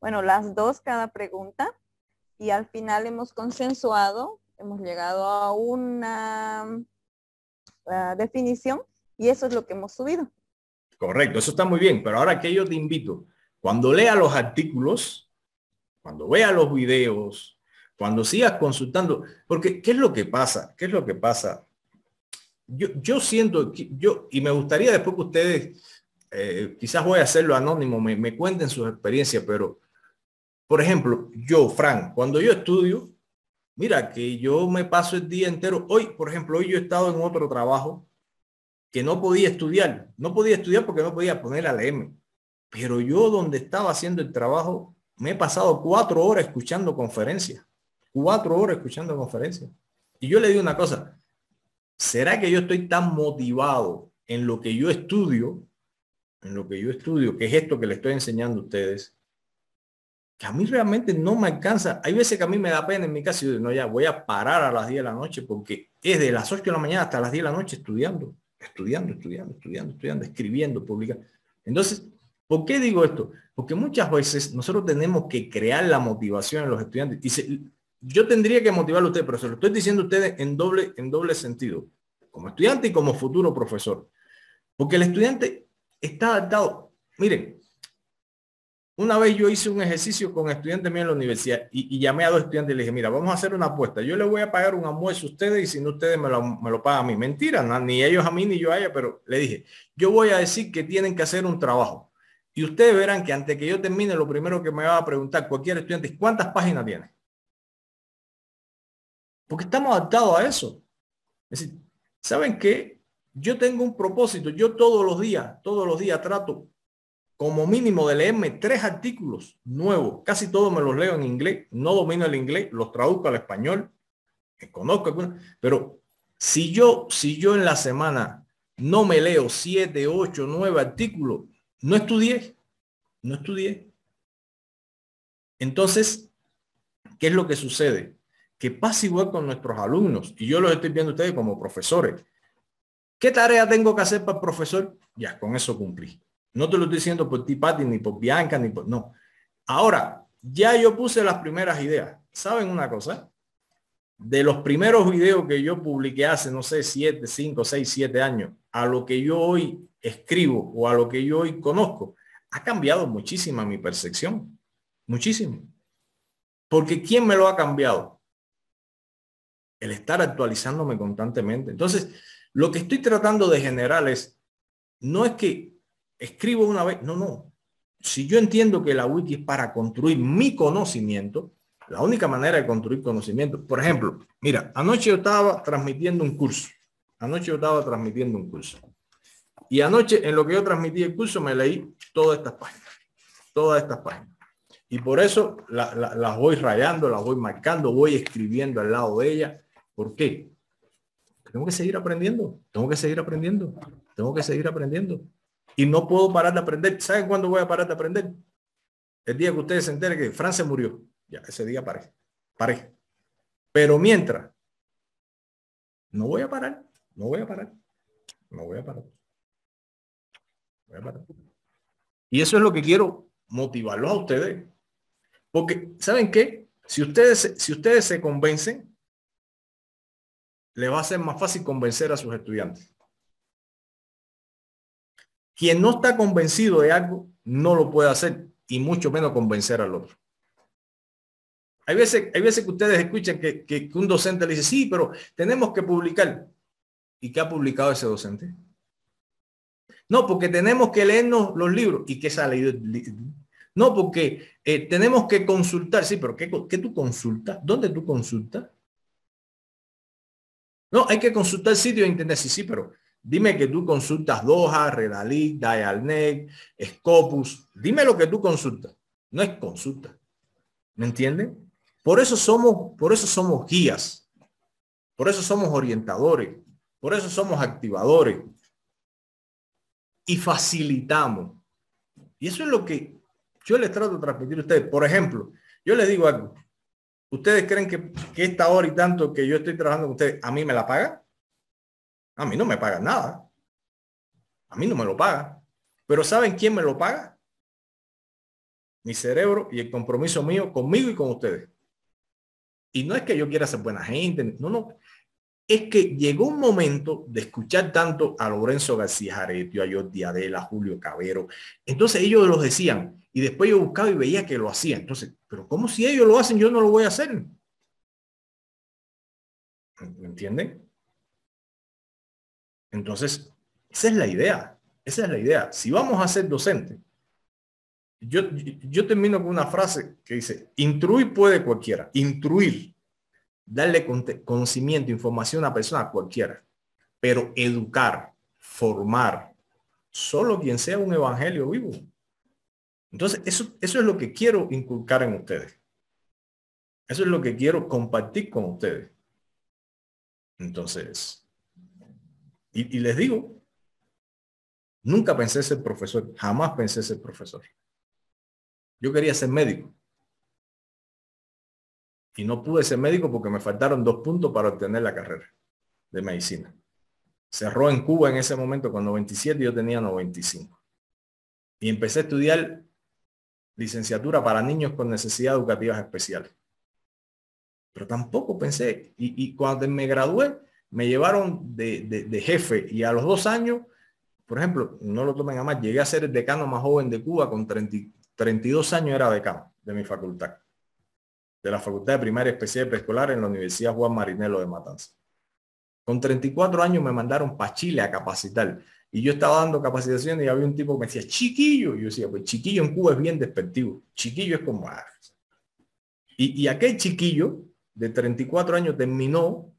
bueno, las dos, cada pregunta y al final hemos consensuado, hemos llegado a una ah, definición y eso es lo que hemos subido. Correcto, eso está muy bien, pero ahora que yo te invito, cuando lea los artículos, cuando vea los videos, cuando sigas consultando, porque ¿qué es lo que pasa? ¿Qué es lo que pasa? Yo, yo siento, yo, y me gustaría después que ustedes, eh, quizás voy a hacerlo anónimo, me, cuenten sus experiencias, pero, por ejemplo, yo, Frank, cuando yo estudio, mira que yo me paso el día entero, hoy, por ejemplo, hoy yo he estado en otro trabajo que no podía estudiar, no podía estudiar porque no podía poner a la M, pero yo donde estaba haciendo el trabajo, me he pasado cuatro horas escuchando conferencias cuatro horas escuchando conferencias. Y yo le digo una cosa, ¿será que yo estoy tan motivado en lo que yo estudio, en lo que yo estudio, que es esto que le estoy enseñando a ustedes, que a mí realmente no me alcanza. Hay veces que a mí me da pena en mi casa y digo, no, ya voy a parar a las 10 de la noche porque es de las 8 de la mañana hasta las 10 de la noche estudiando, estudiando, estudiando, estudiando, estudiando, escribiendo, publicando. Entonces, ¿por qué digo esto? Porque muchas veces nosotros tenemos que crear la motivación en los estudiantes. Y se, yo tendría que motivarlo a usted, pero se lo estoy diciendo a ustedes en doble, en doble sentido, como estudiante y como futuro profesor. Porque el estudiante está adaptado. Miren, una vez yo hice un ejercicio con estudiantes míos en la universidad y, llamé a dos estudiantes y les dije, mira, vamos a hacer una apuesta. Yo le voy a pagar un almuerzo a ustedes y si no ustedes me lo, pagan a mí. Mentira, ni ellos a mí ni yo a ella, pero le dije, yo voy a decir que tienen que hacer un trabajo. Y ustedes verán que antes que yo termine, lo primero que me va a preguntar cualquier estudiante es cuántas páginas tiene. Porque estamos adaptados a eso. Es decir, ¿saben qué? Yo tengo un propósito. Yo todos los días, todos los días trato como mínimo de leerme tres artículos nuevos. Casi todos me los leo en inglés. No domino el inglés, los traduzco al español. conozco algunos. Pero si yo, si yo en la semana no me leo siete, ocho, nueve artículos, no estudié. No estudié. Entonces, ¿qué es lo que sucede? que pasa igual con nuestros alumnos, y yo los estoy viendo ustedes como profesores. ¿Qué tarea tengo que hacer para el profesor? Ya, con eso cumplí. No te lo estoy diciendo por ti, Pati, ni por Bianca, ni por... No. Ahora, ya yo puse las primeras ideas. ¿Saben una cosa? De los primeros videos que yo publiqué hace, no sé, siete, cinco, seis, siete años, a lo que yo hoy escribo o a lo que yo hoy conozco, ha cambiado muchísima mi percepción. Muchísimo. Porque ¿quién me lo ha cambiado? el estar actualizándome constantemente. Entonces, lo que estoy tratando de generar es, no es que escribo una vez, no, no. Si yo entiendo que la wiki es para construir mi conocimiento, la única manera de construir conocimiento, por ejemplo, mira, anoche yo estaba transmitiendo un curso, anoche yo estaba transmitiendo un curso. Y anoche en lo que yo transmití el curso me leí todas estas páginas, todas estas páginas. Y por eso las voy rayando, las voy marcando, voy escribiendo al lado de ellas ¿Por qué? Tengo que seguir aprendiendo, tengo que seguir aprendiendo, tengo que seguir aprendiendo. Y no puedo parar de aprender. ¿Saben cuándo voy a parar de aprender? El día que ustedes se enteren que Francia murió. Ya, ese día paré. Paré. Pero mientras, no voy a parar, no voy a parar, no voy a parar. voy a parar. Y eso es lo que quiero motivarlo a ustedes. Porque, ¿saben qué? Si ustedes, si ustedes se convencen le va a ser más fácil convencer a sus estudiantes. Quien no está convencido de algo, no lo puede hacer y mucho menos convencer al otro. Hay veces, hay veces que ustedes escuchan que, un docente le dice, sí, pero tenemos que publicar. ¿Y qué ha publicado ese docente? No, porque tenemos que leernos los libros. ¿Y qué se ha leído? No, porque eh, tenemos que consultar. Sí, pero ¿qué, qué tú consultas? ¿Dónde tú consultas? No, hay que consultar el sitio de internet. Sí, sí, pero dime que tú consultas Doha, Redalic, Dialnet, Scopus. Dime lo que tú consultas. No es consulta. ¿Me entienden? Por eso somos, por eso somos guías. Por eso somos orientadores. Por eso somos activadores. Y facilitamos. Y eso es lo que yo les trato de transmitir a ustedes. Por ejemplo, yo les digo algo. ¿Ustedes creen que, esta hora y tanto que yo estoy trabajando con ustedes, a mí me la paga? A mí no me paga nada. A mí no me lo paga. Pero ¿saben quién me lo paga? Mi cerebro y el compromiso mío conmigo y con ustedes. Y no es que yo quiera ser buena gente, no, no. Es que llegó un momento de escuchar tanto a Lorenzo García Jaretio, a Jordi Adela, a Julio Cabero. Entonces ellos los decían, y después yo buscaba y veía que lo hacía. Entonces, pero como si ellos lo hacen, yo no lo voy a hacer? ¿Me entienden? Entonces, esa es la idea. Esa es la idea. Si vamos a ser docente yo, yo termino con una frase que dice, intruir puede cualquiera, instruir, darle conocimiento, información a persona cualquiera, pero educar, formar, solo quien sea un evangelio vivo. Entonces, eso, eso es lo que quiero inculcar en ustedes. Eso es lo que quiero compartir con ustedes. Entonces, y, y les digo, nunca pensé ser profesor, jamás pensé ser profesor. Yo quería ser médico. Y no pude ser médico porque me faltaron dos puntos para obtener la carrera de medicina. Cerró en Cuba en ese momento con 97 y yo tenía 95. Y empecé a estudiar licenciatura para niños con necesidades educativas especiales. Pero tampoco pensé, y, cuando me gradué, me llevaron de, jefe y a los dos años, por ejemplo, no lo tomen a más, llegué a ser el decano más joven de Cuba, con 32 años era decano de mi facultad, de la Facultad de Primaria Especial Preescolar en la Universidad Juan Marinelo de Matanzas. Con 34 años me mandaron para Chile a capacitar. Y yo estaba dando capacitaciones y había un tipo que me decía, chiquillo. Y yo decía, pues chiquillo en Cuba es bien despectivo. Chiquillo es como... Ah. Y, aquel chiquillo de 34 años terminó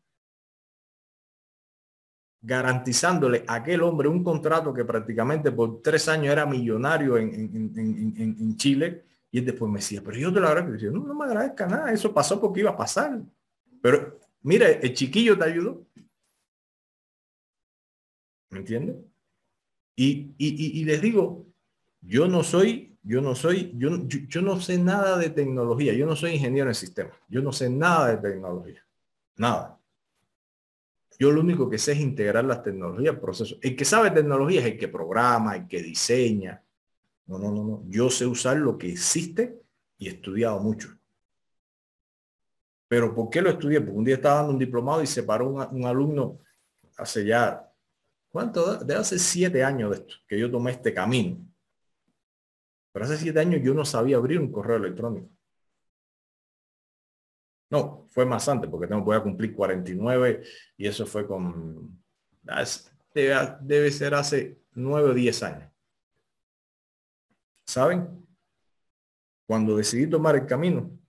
garantizándole a aquel hombre un contrato que prácticamente por tres años era millonario en, Chile. Y él después me decía, pero yo te lo agradezco. que no, no me agradezca nada, eso pasó porque iba a pasar. Pero mire, el chiquillo te ayudó. ¿Me entiendes? Y, les digo, yo no soy, yo no soy, yo, no sé nada de tecnología, yo no soy ingeniero en sistemas, yo no sé nada de tecnología, nada. Yo lo único que sé es integrar las tecnologías procesos. proceso. El que sabe tecnología es el que programa, el que diseña. No, no, no, no. Yo sé usar lo que existe y he estudiado mucho. Pero ¿por qué lo estudié? Porque un día estaba dando un diplomado y se paró un, un alumno hace ya ¿Cuánto? De hace siete años de esto, que yo tomé este camino. Pero hace siete años yo no sabía abrir un correo electrónico. No, fue más antes, porque tengo, voy a cumplir 49 y eso fue con... Ah, debe, debe ser hace nueve o diez años. ¿Saben? Cuando decidí tomar el camino,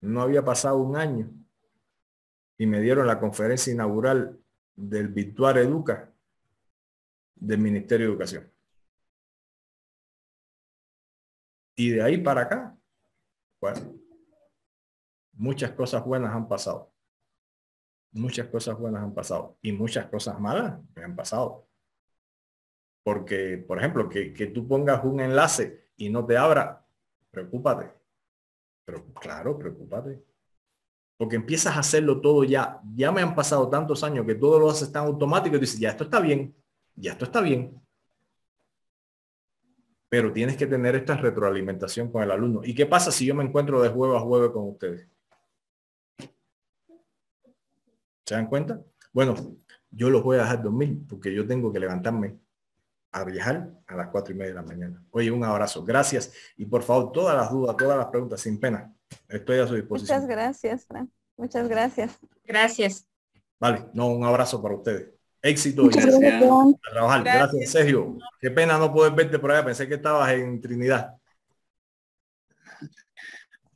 no había pasado un año y me dieron la conferencia inaugural del virtual Educa del Ministerio de Educación. Y de ahí para acá, muchas cosas buenas han pasado. Muchas cosas buenas han pasado y muchas cosas malas me han pasado. Porque, por ejemplo, que, que tú pongas un enlace y no te abra, preocúpate. Pero claro, preocúpate porque empiezas a hacerlo todo ya. Ya me han pasado tantos años que todo lo haces tan automático y dices, ya esto está bien, ya esto está bien. Pero tienes que tener esta retroalimentación con el alumno. ¿Y qué pasa si yo me encuentro de jueves a jueves con ustedes? ¿Se dan cuenta? Bueno, yo los voy a dejar dormir porque yo tengo que levantarme a viajar a las cuatro y media de la mañana. Oye, un abrazo. Gracias. Y por favor, todas las dudas, todas las preguntas, sin pena. Estoy a su disposición. Muchas gracias, Fran. Muchas gracias. Gracias. Vale, no, un abrazo para ustedes. Éxito y gracias. A trabajar. Gracias. gracias. Sergio. Qué pena no poder verte por allá. Pensé que estabas en Trinidad.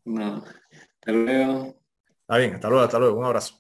No. Hasta luego. Está bien, hasta luego, hasta luego. Un abrazo.